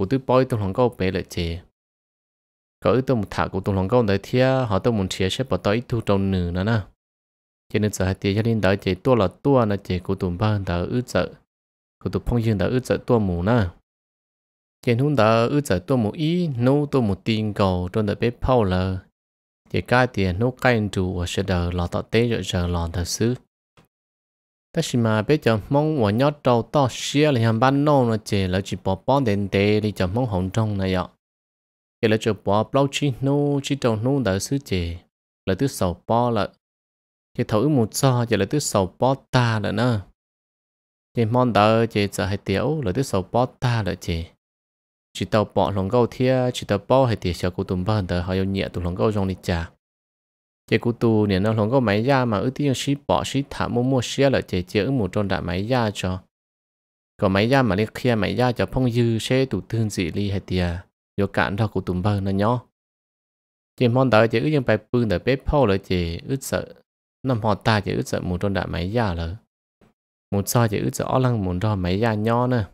cụ tôi bói tôi lòng câu bé lại chê cậu ít tôi một thả cụ tôi lòng câu đại thia họ tôi muốn chia sẻ bỏ tới thu trong nửa nữa nè cho nên giờ thì cho nên đợi chê tua là tua là chê cụ tôi ba đợi ít sợ cụ tôi phong dương đợi ít sợ tua mù nè trên hôm đó ư giờ tua mù ý nô tôi một tin cầu trong đại bếp phao là chỉ cái tiền nô cái chủ ở sẽ đờ lò tọt tế rồi giờ lò thật xứ 但是嘛，别讲梦我要找到些了，像班弄了这，了就包包点点的，就梦红中了呀。cái là chỗ bỏ bao chi nô chi trồng nô đã xứ chè là tứ sầu bỏ là cái thấu một so giờ là sầu bỏ ta là nè cái món đó chè hay tiểu là tứ sầu bỏ ta là chỉ tàu bỏ lòng câu thia chỉ tàu bỏ hay tiểu sợ cô tụm bờ tờ họ yêu lòng câu trong đi chà chế cụ tu nè nó không có máy ra mà ước tiêu sĩ bỏ sĩ thả mua mua xe là chế chế ước một trong đại máy ra cho có máy ra mà liên kia máy ra cho phong dư sẽ tụ thương dị ly hay tiề do cản đó của tụm bơ nó nhó chế mong tới chế ước dân bài bưng để bếp phô là chế ước sợ nằm họ ta chế ước sợ một trong đại máy ra là một so chế ước sợ lăng một trong máy ra nhó nữa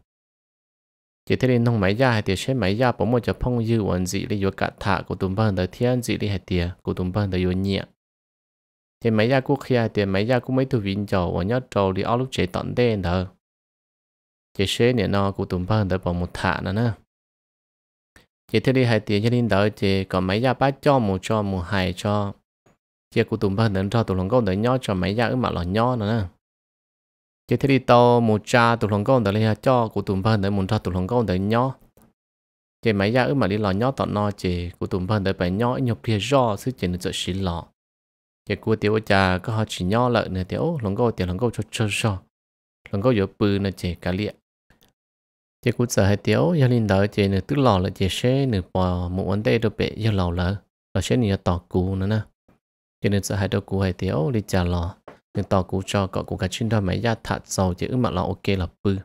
chỉ thấy nên nông máy gia hay tiệt chế máy gia, bỗng một chập phong dư ổn dị để vô cả thả của tụm bần đời thiên dị để hay tiệt của tụm bần đời vô nhẹ thì máy gia cũng kia thì máy gia cũng mấy tụ vinh trầu và nhớ trầu thì ao lúc chế tận đen thờ Chỉ chế nè nó của tụm bần đời bỗng một thả nữa nè chỉ thấy đi hay tiệt cho nên đợi chỉ còn máy gia bát cho một cho một hai cho Chỉ của tụm bần đời cho tụng lòng câu tới nhớ cho máy gia ứ mà lò nhớ nữa nè chỉ thấy đi tàu một cha tụi lòng con tới là cho cụ tụm phân tới một cha tụi lòng con tới nhó chỉ mấy gia ước mà đi lò nhó tọt no chỉ cụ tụm phân tới phải nhó nhục kia do sức chỉ nó sợ xí lò chỉ cụ tiểu cha có họ chỉ nhó lợn này tiểu lòng con tiểu lòng con cho cho cho lòng con yếu bự này chỉ cá liệt chỉ cụ sợ hai tiểu gia linh đợi chỉ nửa tức lò là chỉ xe nửa bỏ một vấn đề đồ bể giờ lò lợ là xe nửa tọt cụ nữa nè chỉ nửa sợ hai đồ cụ hai tiểu đi trả lò nên tỏ cú cho cọ cũng cả chuyên đo máy ra thả dầu chỉ ứng mặt là ok là bư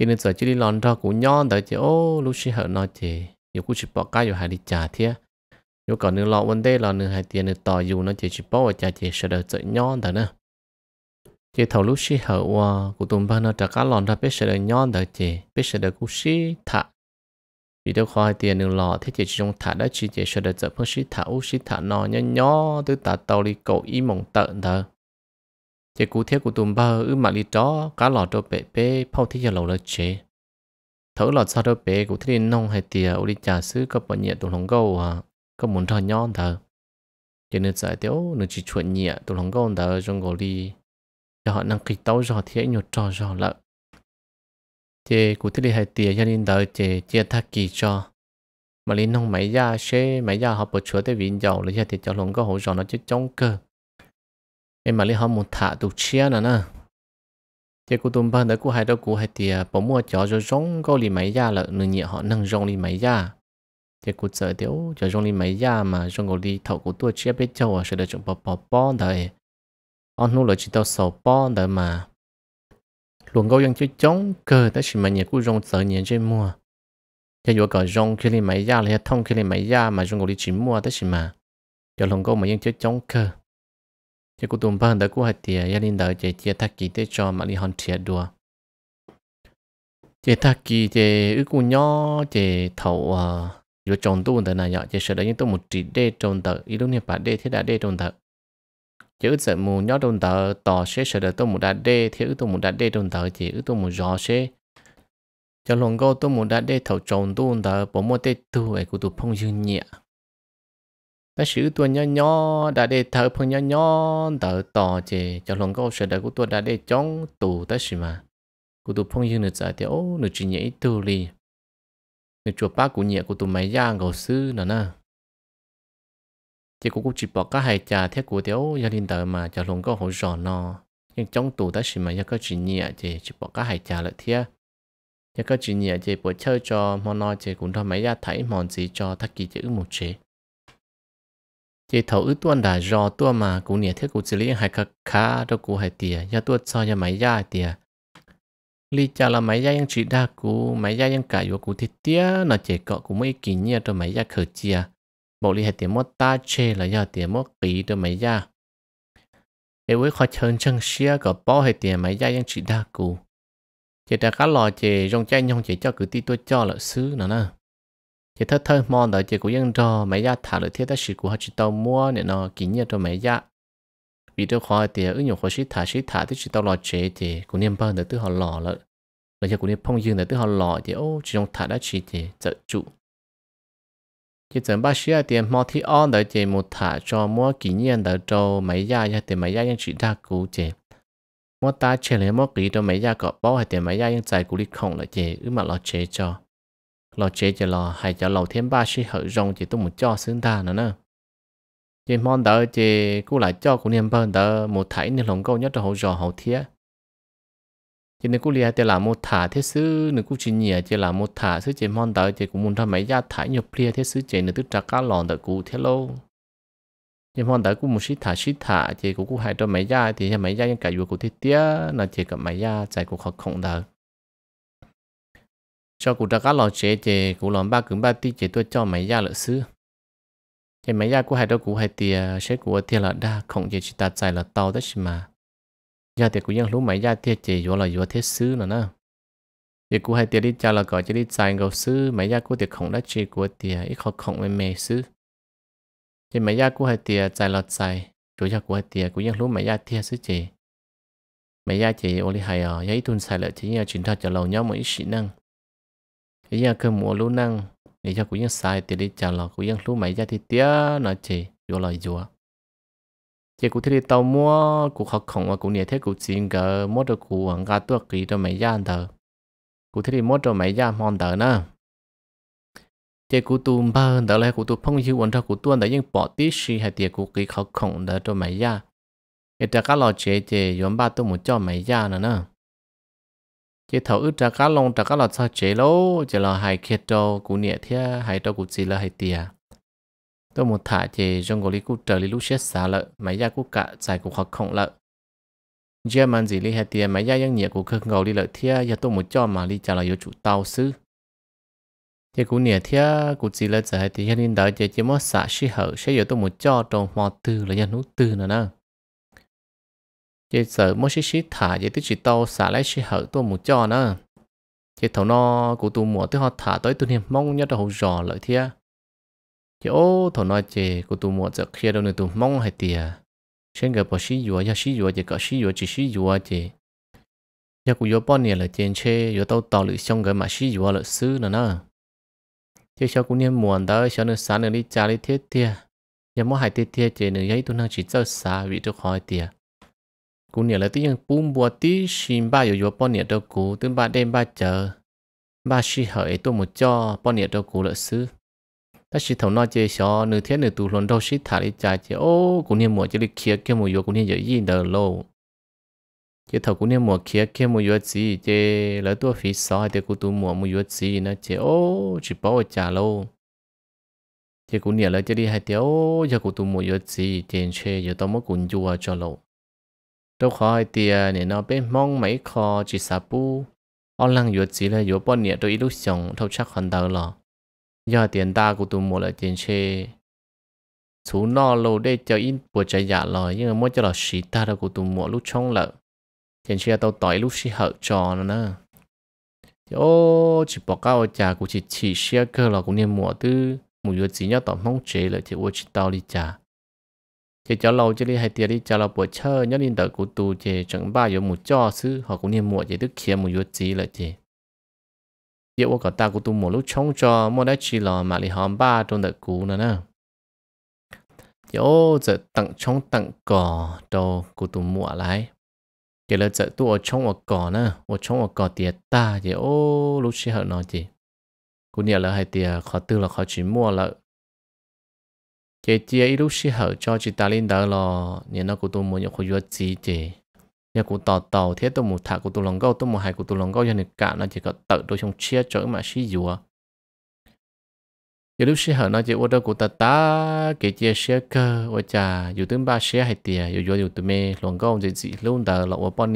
khi nên giờ chỉ đi lòn ra cú nhon tới chỉ ô lúc xí hở nó chỉ dù cú chỉ bỏ cái dù hai đi trả thế dù còn nửa lọ vấn đề là nửa hai tiền nửa tỏ dù nó chỉ chỉ bỏ và trả chỉ sợ đợi sợ nhon tới nè chỉ thầu lúc xí hở qua cú tụm ba nó trả cá lòn ra biết sợ đợi nhon tới chỉ biết sợ đợi cú xí thả vì đâu khó hai tiền nửa lọ thế chỉ trong thả đã chỉ chỉ sợ đợi sợ phương xí thả ú xí thả nó nhon nhon tới tạt tàu đi cậu y mộng tận thờ chỉ cú thiết của tụm bơ ư mà đi chó cá lò cho bé bé phao thiết giờ lâu là chế thở lò sao cho bé của thiết nông hay tiề ô đi trả sứ có bọn nhẹ tụm lòng gâu à có muốn thở nhon thở chỉ nên giải tiểu nên chỉ chuyện nhẹ tụm lòng gâu thở trong gò đi cho họ năng kỳ tấu cho họ thiết nhột cho cho lợ thì cụ thiết đi hay tiề cho nên đợi chế chia thác kỳ cho mà lên nông máy da xe máy da họ bật chúa tới viên dầu lấy ra thì cho lòng gâu hỗ trợ nó chứ chống cơ nên mà lấy họ muốn thả tụ chia nè nè thì cô tụm ban đó cô hai đó cô hai thì bỏ mua chó cho rong câu li máy da là nửa nhẹ họ nâng rong li máy da thì cô sợ tiểu cho rong li máy da mà rong cô đi thầu của tôi chia biết châu à sẽ được chúng bỏ bỏ bỏ đời anh nuôi là chỉ tao sổ bỏ đời mà luôn câu dân chứ chống cơ đó chỉ mà nhẹ cô rong sợ nhẹ trên mua thì vừa cả rong khi li máy da là thông khi li máy da mà rong cô đi chỉ mua đó chỉ mà cho luôn câu mà dân chứ chống cơ chỉ có tụm phần đó cũng hạt tiệt à, gia đình đó chỉ chia thắc kỹ để cho mà đi hòn thiệt đùa chỉ thắc kỹ chỉ ước cũng nhỏ chỉ thầu à rồi trồng tu thế này nhở chỉ sợ đấy nhưng tôi một chỉ để trồng tờ ý lúc như bà để thế đã để trồng tờ chỉ ước sợ mù nhỏ trồng tờ tỏ sẽ sợ đấy tôi một đã để thế ước tôi một đã để trồng tờ chỉ ước tôi một gió sẽ cho lòng cô tôi một đã để thầu trồng tu tờ bỏ mua tết tu ấy của tụi phong dương nhẹ nó sử tua nhỏ nhỏ đã để thở phong nhỏ nhỏ đỡ tỏ chè cho lòng câu sợ đỡ của tôi đã để chống tù ta gì mà của tôi phong như nữa giải thì ô nữa chỉ nhảy tu li nữa chùa bác của nhẹ của tôi máy giang gầu sư nữa nè chỉ cũng cũng chỉ bỏ các hai trà thế của tiểu gia đình đỡ mà cho lòng câu hỗ trợ nó nhưng chống tù ta gì mà giờ có chỉ nhẹ chè chỉ bỏ các hai trà lại thế giờ có chỉ nhẹ chè bỏ chơi cho món nó chè cũng thôi máy giang thấy mòn gì cho thắc kỳ chữ một chế chỉ thấu ước tuân đã do tua mà cũng nhẹ thiết cũng xử lý hai khắc khá đâu cũng hai tiề do tua cho cho máy gia tiề lý cha là máy gia yang chỉ đa cú máy gia yang cải vô cú thiết tiề nó chỉ có cũng mấy kỷ nhiên cho máy gia khởi chia bộ lý hai tiề mất ta chê là do tiề mất kỷ cho máy gia để với khó chân chân xia có bỏ hai tiề máy gia yang chỉ đa cú chỉ đa cá lò chỉ rong chay nhong chỉ cho cứ ti tua cho là xứ nữa nè thì thơ thơ mò đợi chị của yên cho mấy gia thả được thiết ta sĩ của họ chỉ tàu mua nên nó kín nhiệt cho mấy gia vì tôi khỏi thì ứng dụng khỏi sĩ thả sĩ thả thì chỉ tàu lò chế thì cũng niêm bơ để tự họ lò lợ là giờ cũng niêm phong dương để tự họ lò thì ô chỉ trong thả đã chỉ thì trợ trụ chỉ chẳng bác sĩ thì mong thì on đợi chị một thả cho mua kín nhiệt đợi cho mấy gia gia thì mấy gia nhân chỉ ra cứu chị mua ta chế lấy mua kỹ cho mấy gia có bao hay thì mấy gia nhân giải cứu đi không là chị ứng mà lò chế cho lo chế cho lo hay cho lầu thêm ba sĩ hở rong chỉ tôi một cho xứng ta nữa nè chỉ mong đỡ chỉ cú lại cho của niềm bơn đỡ một thảy nên lòng câu nhất là hậu rò hậu thía chỉ nên cú lia chỉ là một thả thế xứ nên cú chỉ nhẹ chỉ là một thả xứ chỉ mong đỡ chỉ cũng muốn thay mấy gia thải nhập plea thế xứ chỉ nên tức trà cá lòn đỡ cú thế lâu chỉ mong đỡ cú một sĩ thả sĩ thả chỉ cũng cú hại cho mấy gia thì mấy gia những cái vụ cú thiết tía là chỉ cả mấy gia chạy cú khó khổng đỡ cho cụ ta các lò chế chế cụ lòn ba cứng ba tí chế tôi cho máy gia lợi sư chế máy gia của hai đứa cụ hai tia chế của tia là đa không chế chỉ ta chạy là tàu đó chứ mà gia tia cụ dân lúc máy gia tia chế vô là vô thế sư nữa nè chế cụ hai tia đi cha là gọi chế đi chạy gầu sư máy gia của tia không đã chế của tia ít khó không mê mê sư chế máy gia của hai tia chạy là chạy chủ gia của hai tia cụ dân lúc máy gia tia sư chế máy gia chế ô li ở à ít tuần xài lợi chế nhà chuyển thật cho lâu nhau mới ít năng thế giờ cơ mùa lũ năng để cho cũng sai thì đi chào lò cũng lũ mày ra thì tía nó chỉ vô lò vô chỉ cũng thấy tàu mua cũng học khổng và cũng nhớ thế cũng xin gỡ mua được cũng hàng ga tuột kỳ cho máy ra thờ cũng thấy mua cho mày ra mòn thờ nữa chỉ cũng tụm bơ đó là cũng tụm phong hiu quan trọng cũng tuôn đó nhưng bỏ tí xì hay thì cũng kỳ học khổng đó cho mày ra cái trả cá lò chế chế yếm ba tôi muốn cho mày ra nữa nè chỉ thầu ước trả cá lông trả cá lọt sao chế lô chế là hai kia trâu cú nhẹ thia hai trâu cú gì là hai tia tôi một thả chế trong gò lý cú trở lý lúc xét xả lợ máy gia cú cả giải cú khó khổng lợ giờ mà gì lý hai tia máy gia yang nhẹ cú khơi ngầu lý lợ thia giờ tôi một cho mà lý trả là chủ tàu sư chế cú nhẹ thia cú gì là giải thì hiện đến đó chế chế mất xả sĩ hở sẽ giờ tôi một cho trong hoa tư là nhân hữu tư nữa nè chỉ sợ mỗi xí xí thả chế tích chỉ tàu xả lấy xí hở tôi một cho nữa chỉ thầu nó của tôi mùa tôi họ thả tới tôi niềm mong nhất là hậu giò lợi thia chỉ ô thầu nó chỉ của tôi mùa giờ kia đâu nữa tôi mong hay tiề trên cái bỏ xí dùa ya xí dùa chế cả xí dùa chỉ xí dùa chỉ ya của yo bao nè là tiền chê yo tàu tàu lưỡi xong cái mà xí dùa lợi sư nữa nữa chỉ sau cũng niềm muộn đó sau nữa sáng nữa đi cha đi thiết tiề ya mỗi hai tiết tiề chế nữa giấy tôi năng chỉ cho xả vị tôi khỏi tiề cú nhớ là tí những bún bùa tí xin ba yếu yếu bọn nhớ đâu cú tương ba đêm ba chờ ba xí hỡi tôi một cho bọn nhớ đâu cú lợi sư ta xí thầu nói chơi xó nữ thế nữ tù luôn đâu xí thả đi chạy chơi ô cú nhớ mùa chơi lì kia kia mùa yếu cú nhớ gì đờ lâu chế thầu cú nhớ mùa kia kia mùa yếu gì chơi lỡ tôi phí xó hay tôi cú tu mùa mùa yếu gì nó chơi ô chỉ ở trả lâu chế cú nhớ lỡ chơi đi hai ô giờ cú tu mùa yếu gì trên xe giờ tao mất cún chua cho lâu đâu khó hay tiề nè nó bên mong mấy khó chỉ sa bu ông lăng yếu chỉ là yếu bao nhiêu đôi lúc sống thâu chắc hẳn đầu lọ do tiền ta của tụi mua là tiền xe chú nó lâu để cho in bộ chạy giả lọ nhưng mà mỗi cho là xí ta đâu của tụi mua lúc trong lợ tiền xe tao tỏi lúc xí hợp trò nó nè ô chỉ bỏ cao trà của chỉ chỉ xe cơ là cũng nên mua tư mùi yếu chỉ nhớ tao mong chế lại thì ô chỉ tao đi trà chế cho lâu chế đi hai tiền đi cho lâu buổi chơi nhớ nên đợi cụ tu chế chẳng ba yếu một cho sư họ cũng niệm muội chế tức kia một yếu gì là chế chế ô cả ta cụ tu một lúc chống cho mua đã chỉ lò mà lì hòm ba trong đợi cụ nữa nè chế ô giờ tặng chống tặng cỏ đầu cụ tu muội lại chế là giờ tu ở chống ở cỏ nè ở chống ở cỏ tiền ta chế ô lúc xí hở nó chế cụ nhà là hai tiền khó tư là khó chỉ mua là chị chị ấy lúc xí hở cho chị ta lên đó lo nên nó cũng tôi muốn nhập khối yếu gì chị nhà cũng tò tò thế tôi một thả của tôi lòng gấu tôi một hai của tôi lòng gấu cho nên cả nó chỉ có tự tôi trong chia chỗ mà xí dùa giờ lúc xí hở nó chỉ đâu của ta ta kể chia xe cơ ôi chà dù tướng ba xe hay tìa dù dù dù tôi mê lòng gấu gì gì luôn đó là ở bọn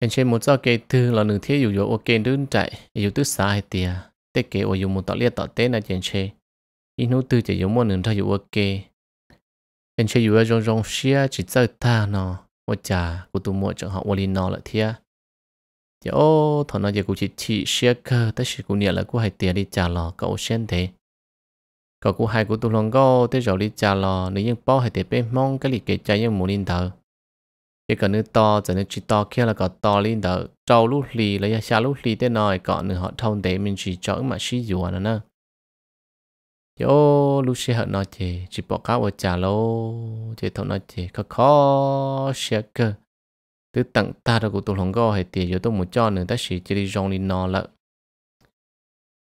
anh xem một sao kể từ là nửa thế dù dù ok đứng chạy dù tướng xa hay tìa thế kể ở dù một tọt liệt tọt tết là chuyện chơi อีนู้ตื่นจะอยู่มหนึ่งถ้าอยู่โอเคเป็นเชื่ออยู่ว่าจงจงเชื่อจิตใจท่าเนาะว่าจ่ากูตัวมัวจังหวะลีนอละเทียเดี๋ยวโอ้ถอนจะกูจิตชีเชื่อเกอแต่สิกูเนี่ยละกูให้เตียดิจ่าหลอก็เช่นเถอะก็กูให้กูตัวลงก็เตี้ยดิจ่าหลอนี่ยังป้อให้เตียเป็นมองก็หลีเกใจยังหมูลินเถอะเอกนึกต่อจะนึกจิตต่อแค่ละก็ต่อลินเถอะเจ้าลูกหลีและยาชาลูกหลีเต้นหน่อยก่อนหนึ่งเขาท่องเตะมันจีเจ้ามาชี้อยู่นะนะ yo lu xe hở nó chê chỉ bỏ cá ở trả lô chê thọ nó chê khó khó xe cơ từ tặng ta ra của tôi không có hay tiền yo tôi muốn cho nữa ta chỉ chỉ đi rong đi nó lợ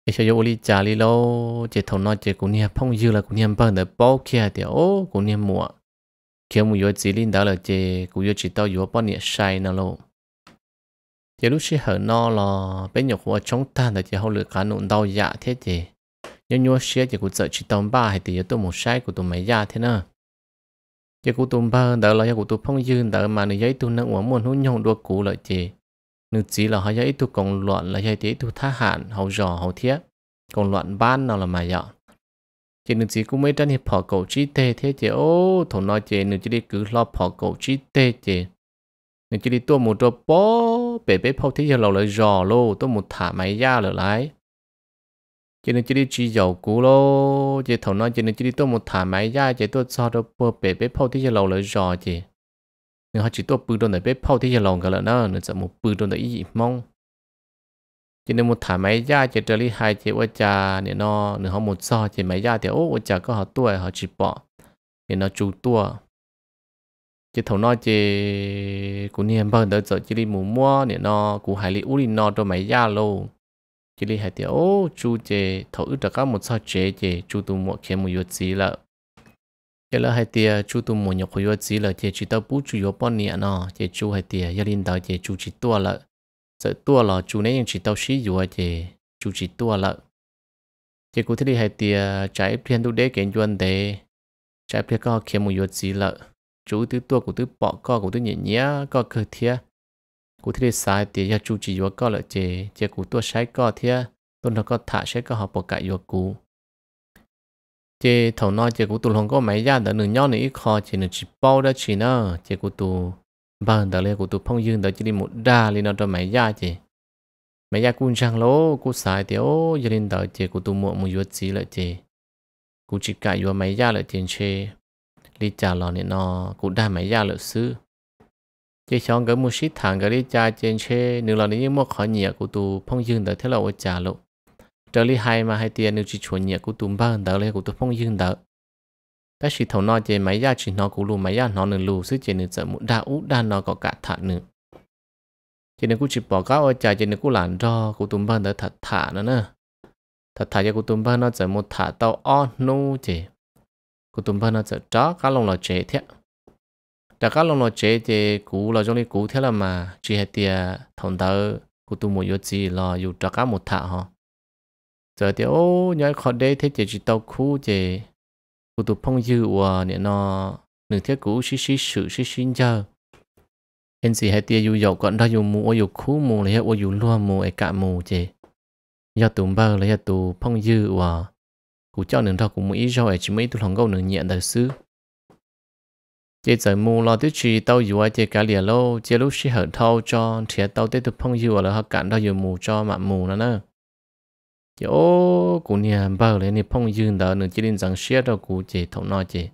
ấy cho yo đi trả đi lô chê thọ nó chê cũng nha phong dư là cũng nha bận để bao kia thì ô cũng nha mua khi mà yo chỉ linh đó là chê cũng yo chỉ tao yo bao nhiêu sai nó lo chê lúc xe hở nó là bên nhọc của chúng ta là chê hậu lửa cá nụn đau dạ thế chê nhớ nhua xia chỉ cụ sợ chỉ tông ba hay thì giờ tôi một sai của tôi mày ra thế nè giờ cụ tụi ba đỡ là giờ cụ tụi phong dư đỡ mà nữ giấy tụi nâng uống muốn hôn nhông đua cụ lợi chị nữ chỉ là họ giấy tôi còn loạn là giấy tí tôi tha hạn hậu giò hậu thiết còn loạn ban nào là mà dọ chị nữ chỉ cũng mấy tranh hiệp họ cậu chi tê thế chỉ ô thổ nói chỉ nữ chỉ đi cứ lo họ cậu trí tê chỉ nữ chỉ đi tôi một trò bó bể bể phao thế giờ lâu lại giò lô tôi một thả máy ra lỡ lái จนจีดีจีเจ้ากูโลเจีถงน้อยจนจีดีตัวมุทาม้ยาเจีตัวซอดเปอรเปเป้พ่อที่จะลองเลยจอเจเนึกว่าจีตัวปืนโดนแต่เป้พ่อที่จะลองกันแล้วเนอะนึกจะมุปืนโดนแต่อีกมองเจีนมุทาม้ยาเจจอรีหายเจว่าจาเนี่ยนอนึกเขาหมดซอเจไม้ยาเถี๋ยวโอ้จาก็เขาตัวเขาจีปอเนี่ยนอจูตัวจีถงน้อยเจกูเนี่ยเพิ่งเดินเจอจีรีมู่ม้วนเนี่ยนอกูหายลิอุลินอโดนม้ยาโล chỉ li hai tiếng ô chú chế thấu ước được các một sao chế chế chú tu một khi một yếu gì là giờ là hai tiếng chú tu một nhọc yếu gì là chế chỉ tao bút chú yếu bao nhiêu nọ chế chú hai tiếng giờ linh đạo chế chú chỉ tua là sợ tua là chú này chỉ tao xí yếu chế chú chỉ tua là chế cụ thể li hai tiếng trái phiên tu đế kiện chuyên đề trái phiên có khi một yếu gì là chú thứ tua của thứ bọ co của thứ nhện nhẹ co cơ thiệt cụ thể sai thì giờ chú chỉ vừa có lợi chế chế cụ tua sai có thế tôi nó có thả sẽ có học bộ cải vừa cụ chế thầu nói chế cụ tụ không có máy ra đỡ nửa nhau này ít khó chế nửa chỉ bao đó chỉ nó chế cụ tụ bằng đỡ lấy cụ tụ phong dương đỡ chỉ đi một đa lên nó cho máy ra chế máy ra cũng chẳng lố cụ sai thì ô giờ lên đỡ chế cụ tụ mua một vừa chỉ lợi chế cụ chỉ cải vừa máy ra lợi tiền chế lý trả lò này nó cụ đa máy ra lợi sư chỉ xong cái mua ship thẳng cái đi cha trên xe nếu là nếu mua khỏi nhẹ của tụ phong dương đó thế là ở trả lộ trở đi hai mà hai tiền nếu chỉ chuẩn nhẹ của tụ ba đó là của tụ phong dương đó ta chỉ thầu nọ chế máy ra chỉ nọ cũng lù máy ra nọ nửa lù sức chế nửa sợ một đa út đa nọ có cả thả nửa chế nên cũng chỉ bỏ cáo ở trả chế nên cũng làm cho của tụm ba đó thật thả nó nữa thật thả cho của tụm ba nó sợ một thả tao on nô chơi của tụm ba nó sợ chó cá lồng là chế thế đã các lòng nó chế thì cũ là trong này cũ thế là mà chỉ hết tiền thằng tớ cụ tụ một yếu gì là dù cho các một thạ họ giờ thì ô nhớ khó đây thế thì chỉ tàu khu thì cụ tụ phong dư hòa nè nó nửa thế cũ xí xí sự xí xí giờ hiện gì hết tiền dù dầu còn đó dù mù dù khu mù là ô dù lúa mù ấy cả mù chế do tụm bơ là do tụ phong dư của cụ cho nửa đó cũng mấy rồi chỉ mấy tụ lòng gâu nửa nhẹ đại sư chỉ giờ mù lo tiêu chí tao dù ai chỉ cả liền lâu chỉ lúc xí hở thâu cho thì tao tiếp tục phong dù là họ cạn tao dù mù cho mà mù nữa nè chỉ ô cụ nhà bờ lấy thì phong dù đó nữa chỉ đến rằng xí đâu cụ chỉ thấu nói chỉ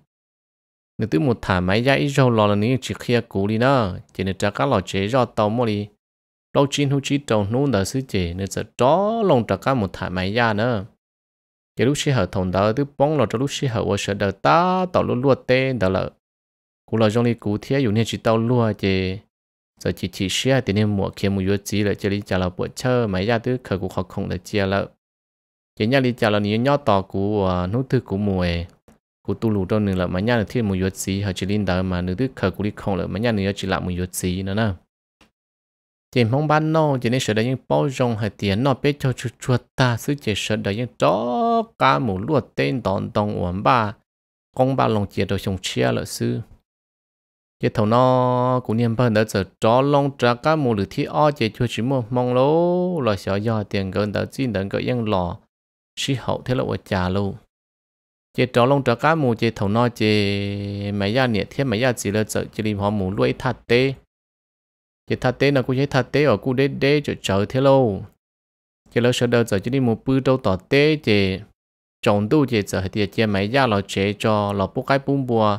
nữa tới một thả máy dây rau lo là nếu chỉ kia cụ đi nè chỉ nên trả các lò chế do tàu mua đi lâu chín hú chí trồng nôn đó xứ chỉ nên sẽ chó lòng trả các một thả máy dây nữa chỉ lúc xí hở thấu đó tới bóng lo cho lúc xí hở ở sẽ đợi ta tao luôn luôn tên đó là u lo trong li cú thế dù nên chỉ tao lúa chứ giờ chỉ chỉ xe thì nên mua kia mua yếu chỉ là chỉ đi chả là bữa chơi mấy gia thứ khởi cú học không được chia lợ chỉ nhá đi chả là nhiều nhót tò cú nút thứ cú mua cú tu lù trong nửa là mấy nhà là thiết mua yếu chỉ hoặc chỉ linh đỡ mà nửa thứ khởi cú li không là mấy nhá nửa chỉ là mua yếu chỉ nữa nè chỉ mong ban nô chỉ nên sợ đây những bao rong hay tiền nó biết cho chuột chuột ta sức chỉ sợ đây những chó cá mù luộc tên đòn đòn uổng ba công ba lòng chia đôi chồng chia lợ sư giờ thầu nó cũng niêm bao đã giờ cho long trả cá mù lửa thi ở chế chua chỉ một mong lô là sợ do tiền gần đã xin đặng cái yên lò sĩ hậu thế là ở trả luôn chế trò long trò cá mù chế thầu no chế mấy gia nhiệt thiết mấy gia chỉ là sợ chế đi họ mù lưỡi thắt tế, chế thắt tế là cũng chế thắt tế ở cụ đế đế chỗ chờ thế lâu chế lâu sợ đâu giờ chế đi mù bư đâu tỏ tế chế trồng tu chế giờ thì chế mấy gia lò chế cho lò bút cái bún bùa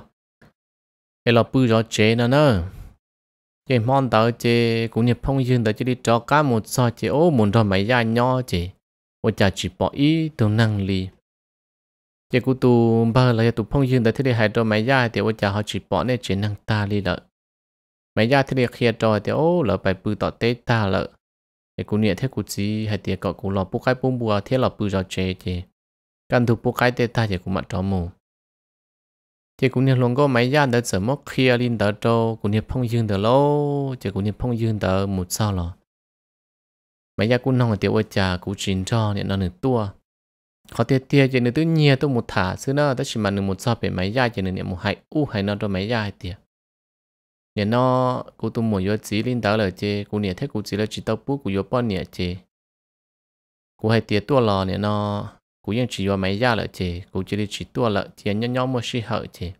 cái lò bự rõ chế nó nữa chế món tao chế cũng như phong dương tao chế đi cho cá một so chế ô muốn rồi mấy gia nhỏ chế ô chả chỉ bỏ ý tao năng lì chế cũng tu ba là tu phong dương tao thế đi hai rồi mấy gia thì ô chả họ chỉ bỏ nên chế năng ta lì lợ mấy gia thế đi kia rồi thì ô lợ phải bự tao tế ta lợ chế cũng như thế cũng chỉ hai tiệt cọ cũng lò bút cái bún bùa thế lò bự cho chế chế căn thủ bút cái tế ta chế cũng mặt trò mù chỉ cũng như luôn có mấy gia đỡ sớm mất khi lên đỡ trâu cũng như phong dương đỡ lô chỉ cũng như phong dương đỡ một sao lò mấy gia cũng nong ở tiểu ở trà cũng chín cho nên nó nửa tua họ tiệt tiệt chỉ nửa tự nhiên tôi một thả xứ nó tất chỉ mà nửa một sao về mấy gia chỉ nửa một hại u hại nó cho mấy gia hay tiệt nên nó cũng tôi một vô chỉ lên đỡ lời chê cũng như thế cũng chỉ là chỉ tao bút cũng vô bao nhẹ chê cũng hay tiệt tua lò nên nó cú yên chỉ vào máy ra lợi chế cú chỉ đi chỉ tua lợi chế nhau nhau mà xí hở chế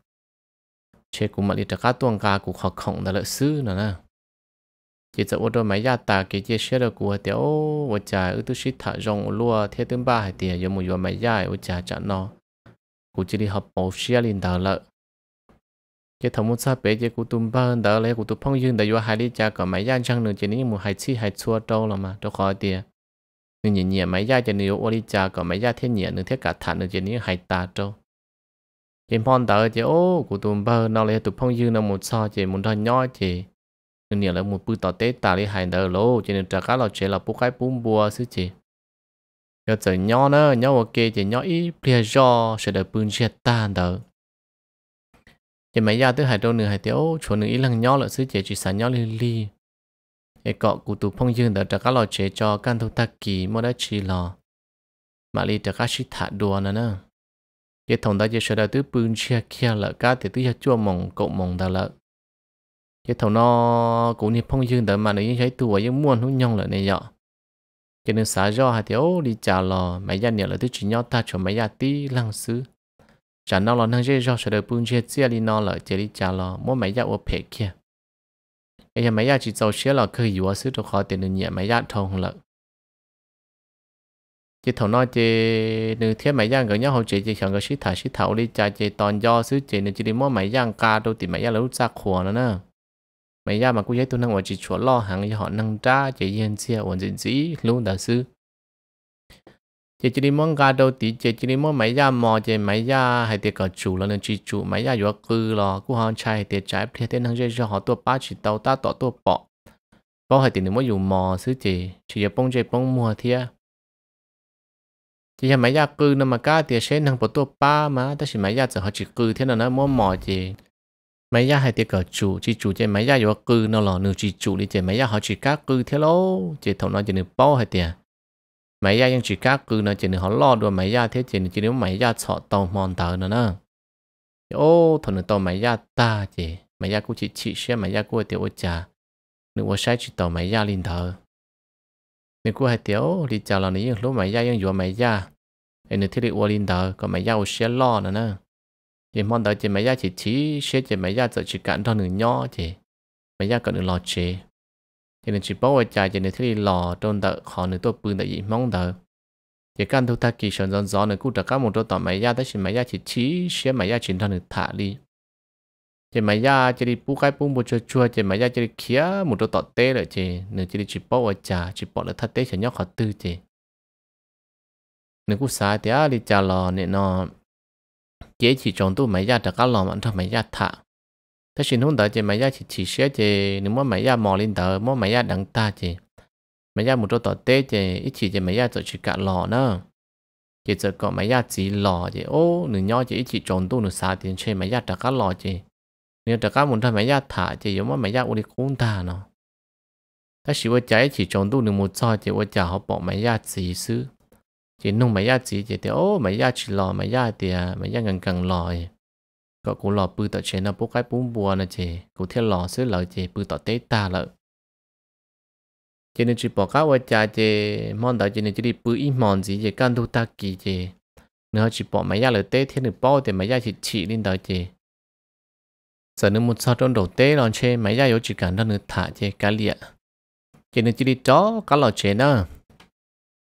chế cú mà đi trả cá tuồng cá cú khó khổng đã lợi sư nữa nè chỉ sợ ô tô máy ra ta cái chế xe cú của tiểu ô trà ư tu xí thả rong lúa thế tương ba hải tiền giờ một vào máy ra ô trà chặn nó cú chỉ đi học một xe liền đào lợi chế thằng muốn sao bé chế cú tum ba hơn đỡ lấy cú tu phong dương đã vô hai đi cha cả máy ra chăng nữa chế ní một hai chi hai chua trâu là mà đâu khó tiền nên nhìn nhẹ máy gia cho nếu ô đi cha có máy gia thế nhẹ nên thiết cả thản nên trên nếu hai ta trâu trên phong tờ chỉ ô của tụm bờ nó lấy tụm phong dương nó một so chỉ một thằng nhoi chỉ nên nhẹ là một bữa tọt tế ta lấy hai tờ lô trên nên trả cá lò chế là bút cái bún bùa xứ chỉ giờ chỉ nhoi nữa nhoi ok chỉ nhoi ít bia do sẽ được bún chết ta tờ chỉ máy gia thứ hai đâu nửa hai tiêu chỗ nửa ít lần nhoi là xứ chỉ chỉ sản nhoi li li cái cọ cụ tụ phong dương đã trả các lò chế cho căn thu ta kỳ mà đã chỉ lò mà li trả các sĩ thả đùa nữa nè cái thằng ta chỉ sợ đầu tứ bưng chia kia lợ cá thì tứ chia chua mỏng cậu mỏng đã lợ cái thằng nó cũng như phong dương đã mà nó như thấy tuổi như muôn hú nhong lợ này dọ cái nên xá do hạt thiếu đi trả lò mấy gia nhiều là tứ chỉ nhau ta cho mấy gia tí lăng xứ chả nó lò năng dây do sợ đầu bưng chia chia đi nó lợ chỉ đi trả lò mỗi mấy gia ô phe kia bây giờ mấy giờ chỉ dầu xế là khởi yếu sức được khó tiền được nhẹ mấy giờ thông là chỉ thầu nói chỉ nữ thiết mấy giang gần nhau hậu chỉ chỉ chẳng có sĩ thả sĩ thảo đi cha chỉ toàn do sứ chỉ nữ chỉ đi mua mấy giang ca đâu thì mấy giang lâu ra khổ nữa nè mấy giang mà cũng thấy tôi năng ở chỉ chúa lo hàng cho họ năng tra chỉ yên xe ổn định dĩ luôn đã sứ chỉ chỉ món gà đầu tí chỉ chỉ món mấy gia mò chỉ mấy gia hay tiệt cả chủ là nên chỉ chủ mấy gia vừa cư lo cú hàng chai tiệt trái tiệt tiệt thằng chơi cho họ tua ba chỉ tàu ta tọt tua bỏ bỏ hay tiệt nếu muốn dùng mò xứ chỉ chỉ giờ bông chơi bông mua thia chỉ là mấy gia cư nó mà cá tiệt sẽ thằng bỏ tua ba mà ta chỉ mấy gia giờ họ chỉ cư thế nào nó muốn mò chỉ mấy gia hay tiệt cả chủ chỉ chủ chế mấy gia vừa cư nó lo nửa chỉ chủ đi chế mấy gia họ chỉ cá cư thế lô chỉ thằng nó chỉ nửa bao hay tiệt máy ra những chỉ cá cứ nó chỉ họ lo đùa máy ra thế chỉ chỉ nếu máy ra sợ tàu mòn tờ nữa nè ô thằng nó tàu máy ra ta chỉ máy ra cũng chỉ chỉ xe máy ra cũng tiêu ô trà nếu ô sai chỉ tàu máy ra linh thờ nếu cũng hay tiêu đi chào là nếu lúc máy ra vẫn dùa máy ra em nếu thiết lập ô linh thờ còn máy ra ô xe lo nữa nè thì mòn tờ chỉ máy ra chỉ chỉ xe chỉ máy ra chỉ cản thằng nữa nhỏ chỉ máy ra còn được lo chế thì nên chỉ bảo cha cho nên thấy lò trong đợt họ nữa tôi bưng tại gì mong đợt chỉ căn thủ ta kỳ sơn dần gió nữa cũng trở các một chỗ tỏ máy ra tới chỉ máy ra chỉ chỉ xé máy ra chỉ thân được thả đi chỉ máy ra chỉ đi bu cái bu một chỗ chua chỉ máy ra chỉ đi khía một chỗ tỏ tê rồi chỉ nữa chỉ đi chỉ bảo cha chỉ bảo là thắt tê chỉ nhóc họ tư chỉ nữa cũng sai thì à đi cha lò nên nó chế chỉ trong tu máy ra trở các lò mà thằng máy ra thả thế xin hôn đỡ chị mày ra chỉ chỉ xé chị nếu mà mày ra mò lên đỡ mà mày ra đắng ta chị mày ra một chỗ tỏ tê chị ít chỉ chị mày ra chỗ chỉ cả lò nữa chị giờ có mày ra chỉ lò chị ô nửa nho chị ít chỉ tròn tu nửa xa tiền chơi mày ra trả cá lò chị nếu trả cá muốn thôi mày ra thả chị giống mà mày ra u đi cuốn ta nó ta chỉ vợ cháy chỉ tròn tu nửa một sao chị vợ chả họ bỏ mày ra chỉ xứ chị nung mày ra chỉ chị thì ô mày ra chỉ lò mày ra thì mày ra gần gần lò ấy. ก็กูหลอปืนต่อเชนนะพวกไอ้ปุ้มบัวนะเจกูเที่ยวหล่อซื้อเหล่าเจปืนต่อเตตาเหล่าเจนึงจีบอกก้าวจ่าเจมอนต่อเจนึงจะดีปืนอีมอนสิเจกันดูตากีเจเนื้อจีบอกไม่ยากเลยเต้เที่ยนึงป้อแต่ไม่ยากฉีดฉีนินต่อเจสนึงมุดซอดโดนโดเต้ลอนเชไม่ยากยกจีกันด้านนึงถ่าเจกาเลียเจนึงจะดีจ้อกันหล่อเชนะ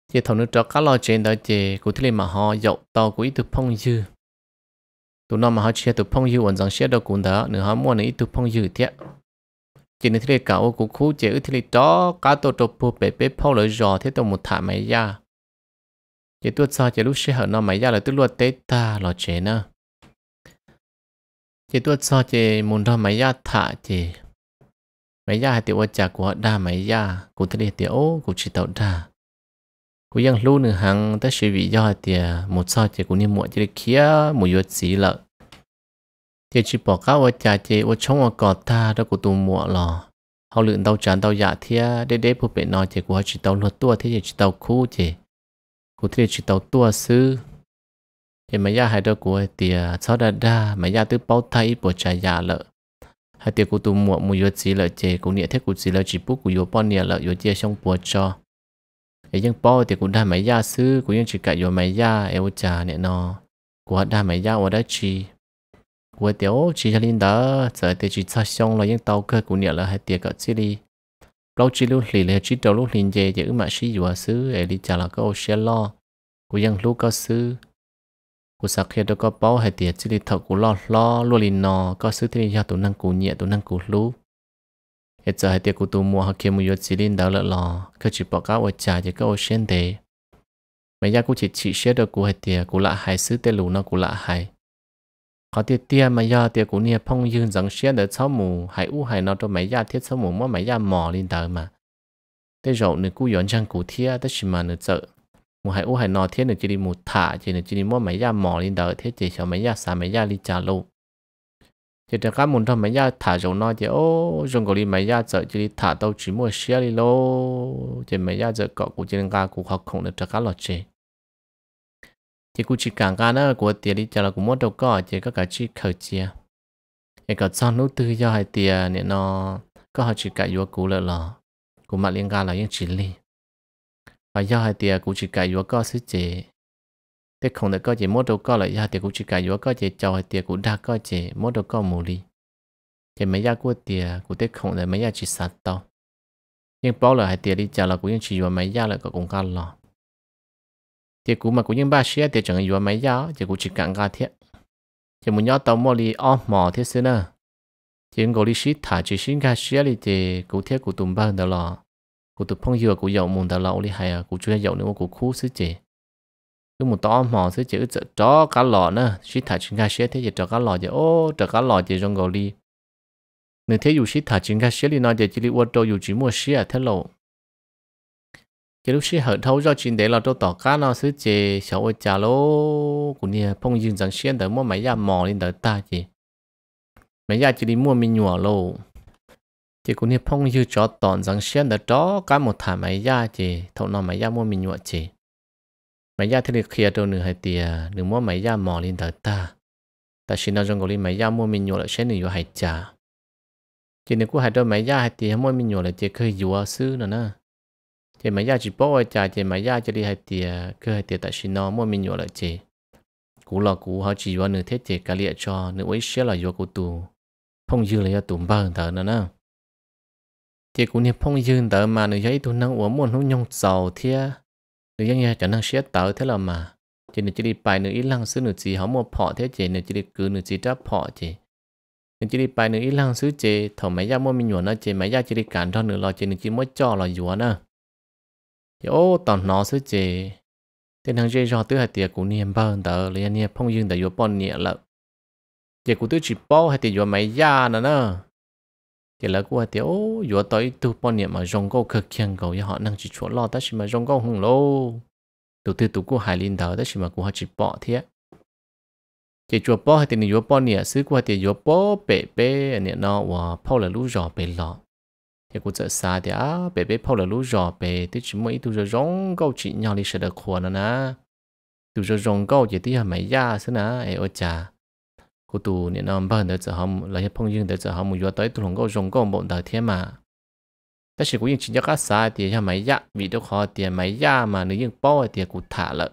เจทำนึงจ้อกันหล่อเชนต่อเจกูเที่ยวมาหอหยกต่อกูอีทุกพงยือ tụ nó mà họ chia tụ phong yêu vẫn rằng chia đâu cũng đó nữa họ muốn này tụ phong yêu thiệt chỉ nên thế cả ô cũng khu chế ít thế đó cả tổ tổ bộ bể bể phong lợi giò thế tổ một thả mày ra chỉ tuốt sao chỉ lúc xe hở nó mày ra là tụ luôn tế ta lo chế nữa chỉ tuốt sao chỉ muốn đó mày ra thả chỉ mày ra thì tiểu ô chả của đa mày ra cũng thế thì tiểu ô cũng chỉ tạo đa cú yang lu nương hàng ta sẽ bị do thì một sao chỉ cú niệm muội chỉ kia một yếu chỉ lợ thì chỉ bỏ cá vào cha chỉ vào trong vào cọt ta đó cú tu muội lò họ lượn tàu chán tàu dạ thì để để phụ bệ nói chỉ cú chỉ tàu luật tua thế chỉ tàu khu chỉ cú thì chỉ tàu tua sư thì mà ya hai đó cú thì sao đa đa mà ya từ bao thay bỏ cha dạ lợ hai tiệc cú tu muội một yếu chỉ lợ chỉ cú niệm thế cú chỉ lợ chỉ bút cú yếu bao niệm lợ yếu chia xong bỏ cho ấy dân po thì cũng đa mấy gia sư cũng dân chỉ cả vô mấy gia eo trà nè nó của đa mấy gia ở đó chi của tiểu chỉ cho linh đó giờ thì chỉ sao xong là dân tàu cơ cũng nhớ là hai tiệc ở chi đi lâu chỉ lúc lì là chỉ đầu lúc linh về giữ mà sĩ vô sư ấy đi trả là có xe lo của dân lúc có sư của sạc kia đó có bao hai tiệc chi đi thật của lo lo luôn linh nó có sư thì cho tụ năng cụ nhẹ tụ năng cụ lúc hiện giờ hai tiệc của tu mua học họ kia mua chỉ linh đào lợn lò cứ chỉ bỏ cáo ở trà chỉ có ở xuyên thế. mấy gia cũng chỉ chỉ xét được của hai tiệc của lạ hai sứ tê lù nó của lạ hai họ tiệc tia mà gia tiệc của nia phong dương rằng xét được sáu mù hai u hai nó cho mấy gia thiết sáu mù mà mấy gia mò lên đời mà tê rậu nữa cũng yến chăng cụ thia tê xí mà nữa chợ mù hai u hai nó thiết nữa chỉ đi mù thả chỉ nữa chỉ đi mua mấy gia mò lên đời thiết chỉ cho mấy gia xả mấy gia đi trả lâu chỉ tất các môn thôi mấy gia thả giống nó thì ô dùng đi mấy gia giờ chỉ đi thả tàu chỉ mua xe đi lô chỉ mấy gia giờ cọ cũng chỉ nên cả cũng học không được cho các loại chế chỉ cũng chỉ càng cả nữa của tiền đi cho là cũng muốn đâu có chỉ các cái chỉ khởi chia cái cái son nút tư do hai tiền nên nó có họ chỉ cả vô cũ lợ lò cũng mặt liên ga là những chỉ li và do hai tiền cũng chỉ cả vô có sự chế thế không được có gì mỗi đầu có lại ra tiền cũng chỉ cả yếu có gì cho hay tiền cũng đa có gì mỗi đầu có mù đi thì mấy gia của tiền cũng thế không được mấy gia chỉ sạt tao nhưng bỏ là hay tiền đi chờ là cũng những chỉ yếu mấy gia là có cũng cả lò tiền cũng mà cũng những ba xe tiền chẳng yếu mấy gia thì cũng chỉ cạn ra thiết thì muốn nhớ tao mua đi ôm mò thế xưa nữa thì ngồi đi xí thả chỉ xí cả xí đi thì cũng thế cũng tụm bao đó lo cũng tụm phong dừa cũng dậu mùng đó lò đi hay cũng chưa dậu nữa cũng khu xứ gì cứ một tao mò sẽ chữ cho cá lò nữa xí thả chúng ta sẽ thế chỉ cho cá lò chứ ô cho cá lò chỉ trong gò đi nếu thế dù xí thả chúng ta sẽ đi nói chỉ đi uất đâu dù chỉ mua xí à thế lộ chỉ lúc xí hở thấu do chuyện để là cho tỏ cá nó sẽ chỉ xấu ở chả lô cũng như phong dương rằng xuyên tới mua máy ra mò lên tới ta chỉ máy ra chỉ đi mua mình nhỏ lô chỉ của như phong dương cho toàn rằng xuyên tới đó cá một thả máy ra chỉ thâu nó máy ra mua mình nhỏ chỉ mấy gia thì kia đâu nửa hai tia nửa mua mấy gia mỏ lên tới ta ta xin nó trong cái mấy gia mua mình nhổ lại sẽ nửa hai trả chỉ nửa cũng hai đôi mấy gia hai tia mua mình nhổ lại chỉ khơi dùa sư nữa nè chỉ mấy gia chỉ bỏ trả chỉ mấy gia chỉ đi hai tia cứ hai tia ta xin nó mua mình nhổ lại chỉ cú là cú họ chỉ dùa nửa thế chỉ cả liệt cho nửa ấy sẽ là dùa cú tu phong dư là do tụm ba hơn tới nữa nè chỉ cú niệm phong dư tới mà nửa giấy tụ năng uống muốn không nhông sầu thiệt nữ dân nhà chẳng năng sẽ tạo thế là mà chỉ nữ chỉ đi bài nữ ít lăng xứ nữ chỉ hóng một phọ thế chỉ nữ chỉ đi cứ nữ chỉ đáp phọ chỉ nữ chỉ đi bài nữ ít lăng xứ chỉ thầu máy ra mua mình nhuận nó chỉ máy ra chỉ đi cản cho nữ lo chỉ nữ chỉ mới cho là nhuận nè ô tòn nó xứ chỉ thằng dây cho tứ hai tiệc cũng niềm bơn tờ lấy anh em phong dương tại vô bọn nhẹ lợ chỉ cũng tứ chỉ bao hai tiệc vô máy ra nè nè thì là thì ô, vừa tới tu bao niệm mà rong câu cực kiêng câu, với họ năng chỉ chỗ lo ta chỉ mà rong câu hùng lô đầu tư tu của hải linh thở ta chỉ mà của họ chỉ bỏ thế chỉ chỗ bỏ thì tiền vừa bỏ niệm, xứ của tiền vừa bỏ bể bể nhiêu nó và phao là lũ rò bể lọ thì cũng sợ xa thì à, bể bể phao là lũ rò bể thì chỉ mới tu rồi rong câu chỉ nhau đi sẽ được khuôn nữa nè tu rồi rong câu chỉ thì hả mấy gia xứ nè ê ô chà cô tu nè nó bao nhiêu giờ hông là hiệp phong dương để giờ hông muốn tới tu lòng có rong có bọn đời thế mà ta chỉ cũng chỉ cho các sai thì cho máy giá vì đâu khó tiền máy giá mà nếu như bao thì cũng thả lợ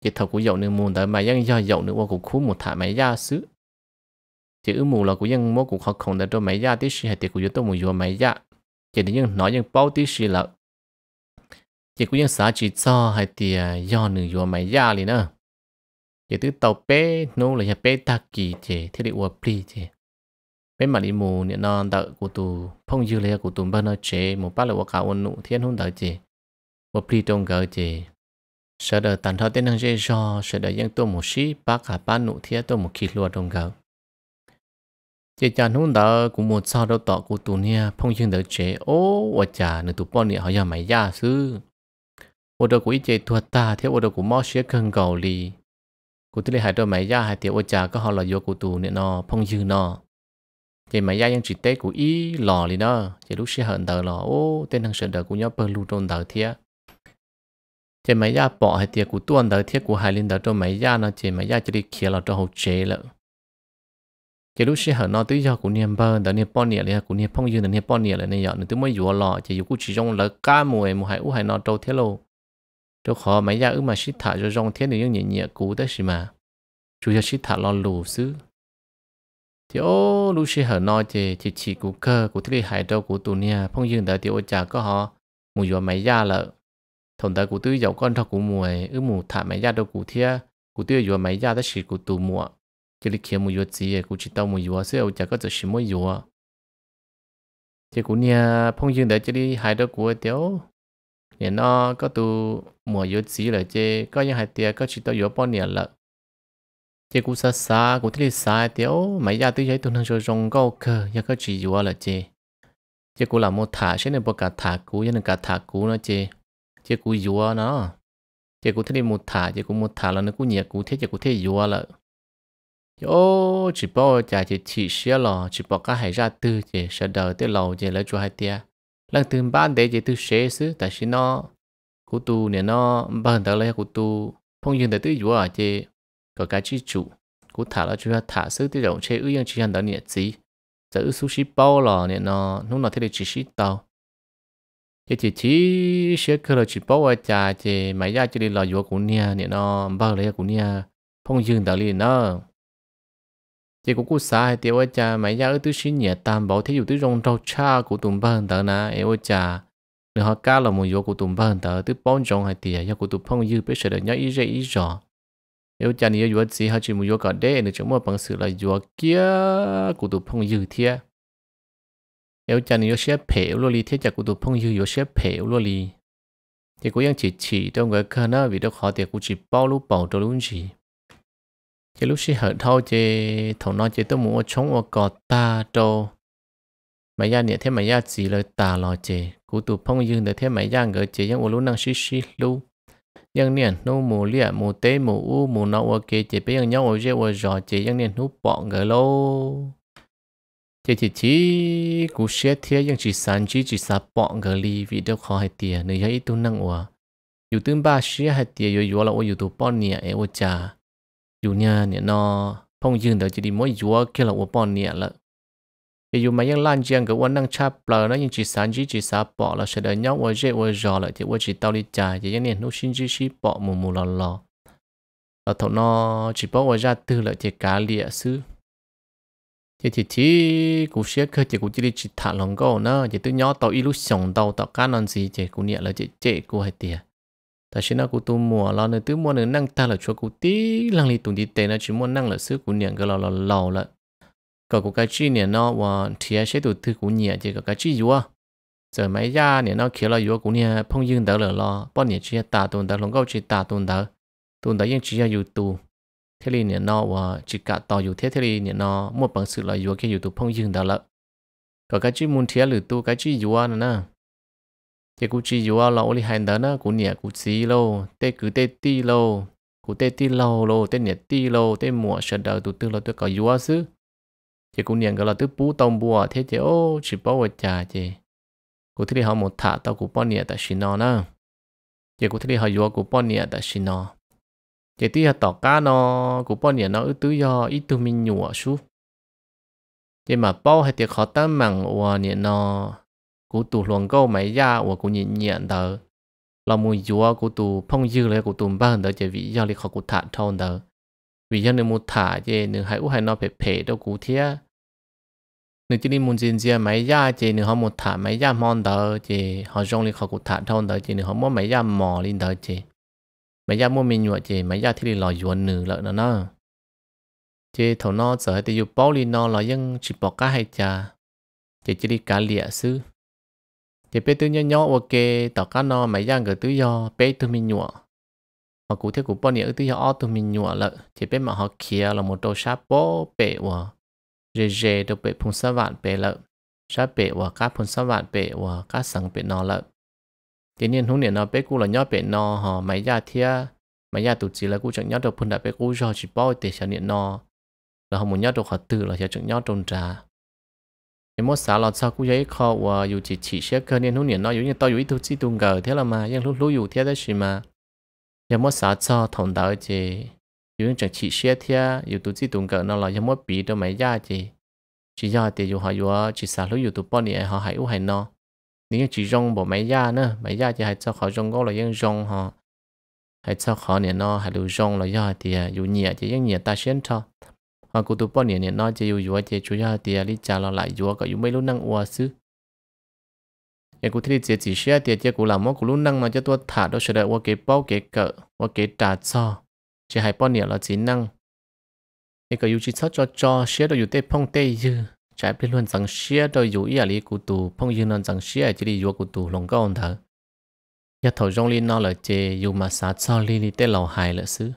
chỉ thầu cũng dậu nữa muốn tới máy giá do dậu nữa cũng khu một thả máy giá xứ chỉ ước mù là cũng ยัง mua cũng khó khăn để cho máy giá tí xí hay thì cũng vô tôi muốn vô máy giá chỉ nếu như nói nhưng bao tí xí lợ chỉ cũng ยัง xả chỉ cho hay thì do nữa vô máy giá liền nữa giờ từ tàu bé nô là nhà bé ta kỳ chế thế đi uo pli chế bé mà đi mù nè non đợi của tù phong dư lấy của tù bên nó chế một bát là uo cả uo nụ thiên hôn đợi chế uo pli trong gỡ chế sợ đợi tàn thao tên năng dễ do sợ đợi dân tu một sĩ bác cả ba nụ thiên tu một kỳ lúa trong gỡ chế cha hôn đợi cũng một sao đâu tọ của tù nha phong dư đợi chế ô uo cha nửa tù bọn nè họ nhà mày gia sư ô đồ của ý chế thuật ta thế ô đồ của mò xế cần cầu lì cụ tư lệ đôi máy ra hải tiểu ô trà có họ là vô cụ tù nữa nó phong dư nó chị máy ra những chỉ tết của ý lò đi đó lúc xưa hận tờ lò ô tên thằng sợ tờ của nhau bơ lu trôn tờ thiệt chị máy ra bỏ hải tiểu của tuần tờ thiệt của hải lên tờ cho máy ra nó chị máy ra chỉ đi kia là cho hậu chế lợ chị lúc xưa hận nó tới do của niềm bơ tờ niềm bò nịa là của phong dư tờ niềm bò nịa là này giờ nữa tới mới vừa lò chị dù chỉ trong lỡ cá mùi mùi hải u hải nó trâu thế lô cho khó mấy gia ước mà xích thả cho rong thiên được những nhẹ nhẹ cú tới mà chủ cho xích thả lo lù xứ thì ô lù xí hở nói thì chỉ chỉ cú cơ cú thứ hai đâu cú tù nia phong dương tới thì ô có họ mùi vào mấy gia lợ thằng ta cú tư dầu con thọ cú mùi ước mù thả mấy gia đâu cú thia cú tư vào mấy gia tới xí cú tù mùa chỉ lý kiếm mùi vào gì cú chỉ tao mùi vào xứ ô chả có tới xí mùi vào thì cú nia phong dương tới chỉ lý hai đâu cú tiêu nên nó có tù mùa yếu chỉ là chế, có những hai tia có chỉ tao yếu bao nhiêu lợ chế cú xa xa cú thích xa tiếu mấy gia tư giấy tuần hàng cho rong gâu cơ nhà có chỉ yếu là chế, chế cú làm một thả sẽ nên bao cả thả cú nên cả thả cú nó chế, chế cú yếu nó chế cú thích một thả chế cú một thả là nó cú nhẹ cú thế chế cú thế yếu lợ yo chỉ bao chả chỉ chỉ xia lò chỉ bao cả hai gia tư chế sợ đời tới lâu chế lấy cho hai tia lần thứ ba để chế tư xế xứ tại xí nó cụ tu nè nó bằng tờ lấy cụ tu phong dương tới tư vua à chê có cái chi chủ cụ thả là chúng ta thả sức tới rộng chê ư yên chỉ hành đó nhẹ gì giờ ư sushi bao lò nè nó lúc nó thế được chỉ xí tàu cái chỉ chỉ sẽ cơ là chỉ bao ở trà chê mà ra chỉ đi lò vua cụ nia nè nó bằng lấy cụ nia phong dương tờ liền nó chỉ cũng cú xa hay tiêu ở trà mà ra ư tư sinh nhẹ tam bảo thế dụ tư rong rau cha của tùng bằng tờ na ê ở cha nếu họ cá là một yếu của tụm ba hình tờ tức bốn trong hai tiền yếu của tụm phong dư biết sẽ được nhớ ý dễ ý rõ yếu cha này yếu gì họ chỉ một yếu cả đế nữa chúng mà bằng sự là yếu kia của tụm phong dư thiệt yếu cha này sẽ phèo luôn đi thiệt chả của tụm phong dư yếu sẽ phèo luôn đi thì vẫn chỉ chỉ trong cái khả năng vì đó khó thì cũng chỉ bao lúc bảo cho luôn chỉ chỉ lúc xí hở thâu chỉ thằng nó chỉ tôi muốn chống ở cọt ta đâu mày ya nè thế mày ya gì lời tà lo chè cú tụ phong dương để thế mày ya ngỡ chè yang ulu năng xí xí lu yang nè nô mù lia mù tế mù u mù nọ o kê chè bây yang nhau o je o giò chè yang nè nô bỏ ngỡ lô chè chỉ chỉ cú xé thế yang chỉ sản chỉ chỉ sa bỏ ngỡ li vì đâu khó hay tiền nơi ấy tu năng o dù tương ba xí hay tiền yo yo là o yo tụ nè e o cha dù nha nè nó phong dương để chỉ đi mỗi yo kia là o bỏ nè là dù mà những lan giang cái uốn năng chắp bờ nó những chỉ sáng chỉ chỉ sáng bỏ là sẽ được nhau với dễ với giò lại thì với chỉ tao đi trả thì những nền nó xin chỉ chỉ bỏ mù mù lò lò là thằng nó chỉ bỏ với ra từ lại thì cá lịa xứ thì thì chỉ cú xe khơi thì cú chỉ đi chỉ thả lòng câu nó thì tự nhỏ tao ít lúc sống tao tao cá non gì thì cú nhẹ là chỉ chế cú hay tiền ta xin nó cú tu mùa lo nữa tứ mùa nữa năng ta là cho cú tí lăng li tùng tí tệ nó chỉ muốn năng là xứ cú nhẹ cái lò lò lò lại có của cái chi nè nó và ờ, thì sẽ tụt thứ của nhẹ chỉ cái chi yếu giờ mấy gia nè nó kiểu là yếu của nhẹ phong dương đỡ lỡ lo bao nhiêu chỉ ta tuần đỡ lòng cao chỉ ta tuần đỡ tuần đỡ nhưng chỉ là yếu thế li nó và ờ, chỉ cả tàu yếu thế thế nó một bằng sự là yếu cái yếu phong dương đỡ lỡ cái chi muốn thiệt lử tu cái chi yếu à nè thì cũng yếu là ôi hành đỡ nó cũng nhẹ cũng xí lô tê cứ tê ti lô cũng tê ti lô lô tê nhẹ ti lô tê mua sợ đỡ tụt tư lô tụt có yếu à chị cũng niệm gọi là tứ bú tông bùa thế chị ô chỉ bảo vợ cha chị cụ thể họ một thả tao cụ bao niệm tại xin nó nè chị cụ thể họ vừa cụ bao niệm tại xin nó chị tuy họ tỏ cá nó cụ bao niệm nó ứ tứ do ít tu mình nhụa su chị mà bao hay tiệc họ tâm mặn của niệm nó cụ tụ luồng câu máy gia của cụ nhịn nhịn tờ là mùi vừa cụ tụ phong dư lấy cụ tụ ba hơn tờ chị do lịch họ cụ thả thôn tờ vì dân nên một thả chứ nên hãy u hãy nó phải phê đâu cụ thế nên chỉ đi muốn diễn ra máy gia chứ nên họ muốn thả máy gia mòn đó chứ họ trong lịch họ cú thả thôn đó chứ nên họ muốn máy gia mò lên đó chứ máy gia muốn mình nhựa chứ mấy gia thì lò yuan nử lợn nó nó chứ thầu nó giờ thì dù bao lên nó là dân chỉ bỏ cá hay cha chứ chỉ đi cá lịa xứ chứ bây tư nhỏ nhỏ ok tao cá nó máy gia người tư do bây tư mình nhựa họ cụ thể của bọn nhớ tí họ tụi mình nhụa lợ chỉ biết mà họ kia là một đồ sáp bó bể và rề rề đồ bể phun sáp vạn bể lợ sáp bể và cá phun sáp vạn bể và cá sẵn bể nó lợ thế nên hôm nay nó bể cụ là nhớ bể nó họ mấy gia thia mấy gia tụt chỉ là cụ chẳng nhớ đồ phun đã bể cụ rồi chỉ bao để cho niệm nó là họ muốn nhớ đồ họ từ là cho chẳng nhớ trôn trà em muốn xả lọt sao cũng giấy khó và dù chỉ chỉ xếp cơ nên hôm nay nó dù như tao dù ít tu chi tu ngờ thế là mà nhưng lúc lúc dù thế đó gì mà 有冇啥錯同到啫？有人整起些天，有都自動個那來有冇比都沒呀啫？只要地有下有啊，只啥路有都半年下還有還喏。你只用冇沒呀呢？沒呀就係做好用我來應用哈，係做好年咯，係路用來呀地有熱就應熱大先錯。啊，古都半年年喏就有有啊，就主要地你家落來有啊個有沒路能話事？也古天节几些点，也古老么古路能嘛，就多塔都晓得我给包给个，我给打造，这还包年了只能。一个有几操作做，些都有得碰得有，在评论上些都有一里古度，碰有人上些这里有古度龙高头，一头容里拿了这有嘛啥操里里得老害了是，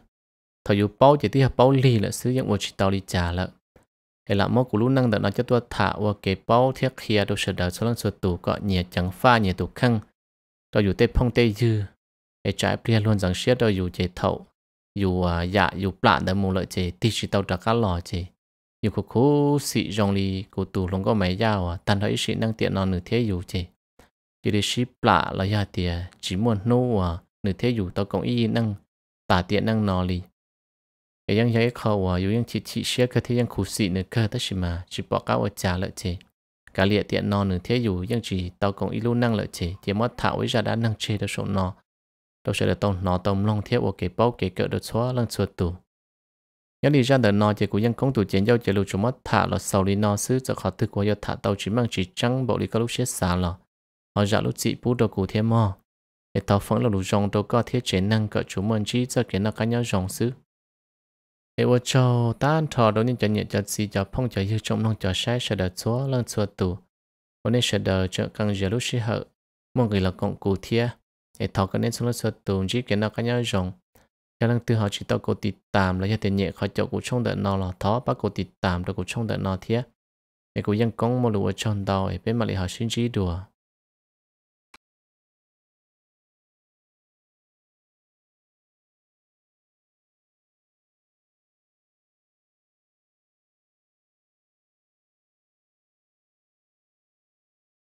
头有包这底下包里了是，因我去到里家了。hay là mỗi cú lúc năng đợt nó cho tôi thả qua cái bao thiết kia đồ sửa đợt sau lần sửa tủ có nhẹ chẳng pha nhẹ tủ khăng rồi dù tê phong tê dư cái trái bia luôn rằng xiết rồi dù chế thậu dù à, dạ dù plạn đợt mù lợi chế tí chỉ tàu trả cá lò chế dù cô cô sĩ rong li cô tù lòng có máy dao à tan thấy sĩ năng tiện nó nửa thế dù chế chỉ đi sĩ plạ là ya tiệt chỉ muốn nô à nửa thế dù tao cũng y năng tả tiện năng nó li ยังยังเขาว่าอยู่ยังชิชิเชื่อคือที่ยังคูสีนึกคือตั้งชิมาชิบอกก้าวจ่าเลยจีกาเลียเตียนนอนหนึ่งเที่ยอยู่ยังจีเตากงอีลูนั่งเลยจีเตียมอดถ่าวิจาด้านนั่งเชดส่งนอเราเชื่อตรงนอตรงลงเที่ยวโอเกเป้าเกเกิดชัวลังชัวตูยังดีจันเดินนอเจกูยังคงตูเจียนเย้าเจลูจุมอดถ่าเราเสาลีนอซื้อจะขอตึกว่ายถ่าเตาจีมังจีจังบอกลีก็ลูกเชี่ยสาหรอเอาจากลูกจีปูดกูเทียมอไอเตาฟังเราลูจงตัวก็เที่ยเจนั่งก็จุมันจีจะเกิดนักการยาจงซื้อ để vô cho ăn thọ đối nhân cho nhẹ cho xì cho phong cho yêu trong nông cho sai sẽ được số lần số tù hôm nay sẽ đợt cho càng giờ lúc xí hậu Mong người là cộng cụ thia để thọ cái nên số lần số tù chỉ cái nào cái nhau rộng cho nên từ họ chỉ tao cụ tì tạm là cho tiền nhẹ khỏi chỗ cụ trong đợt nào là thọ bắt cụ tì tạm rồi cụ trong đợt nào thia để cụ dân công một lúa tròn đầu để bên mà lại họ xin chỉ đùa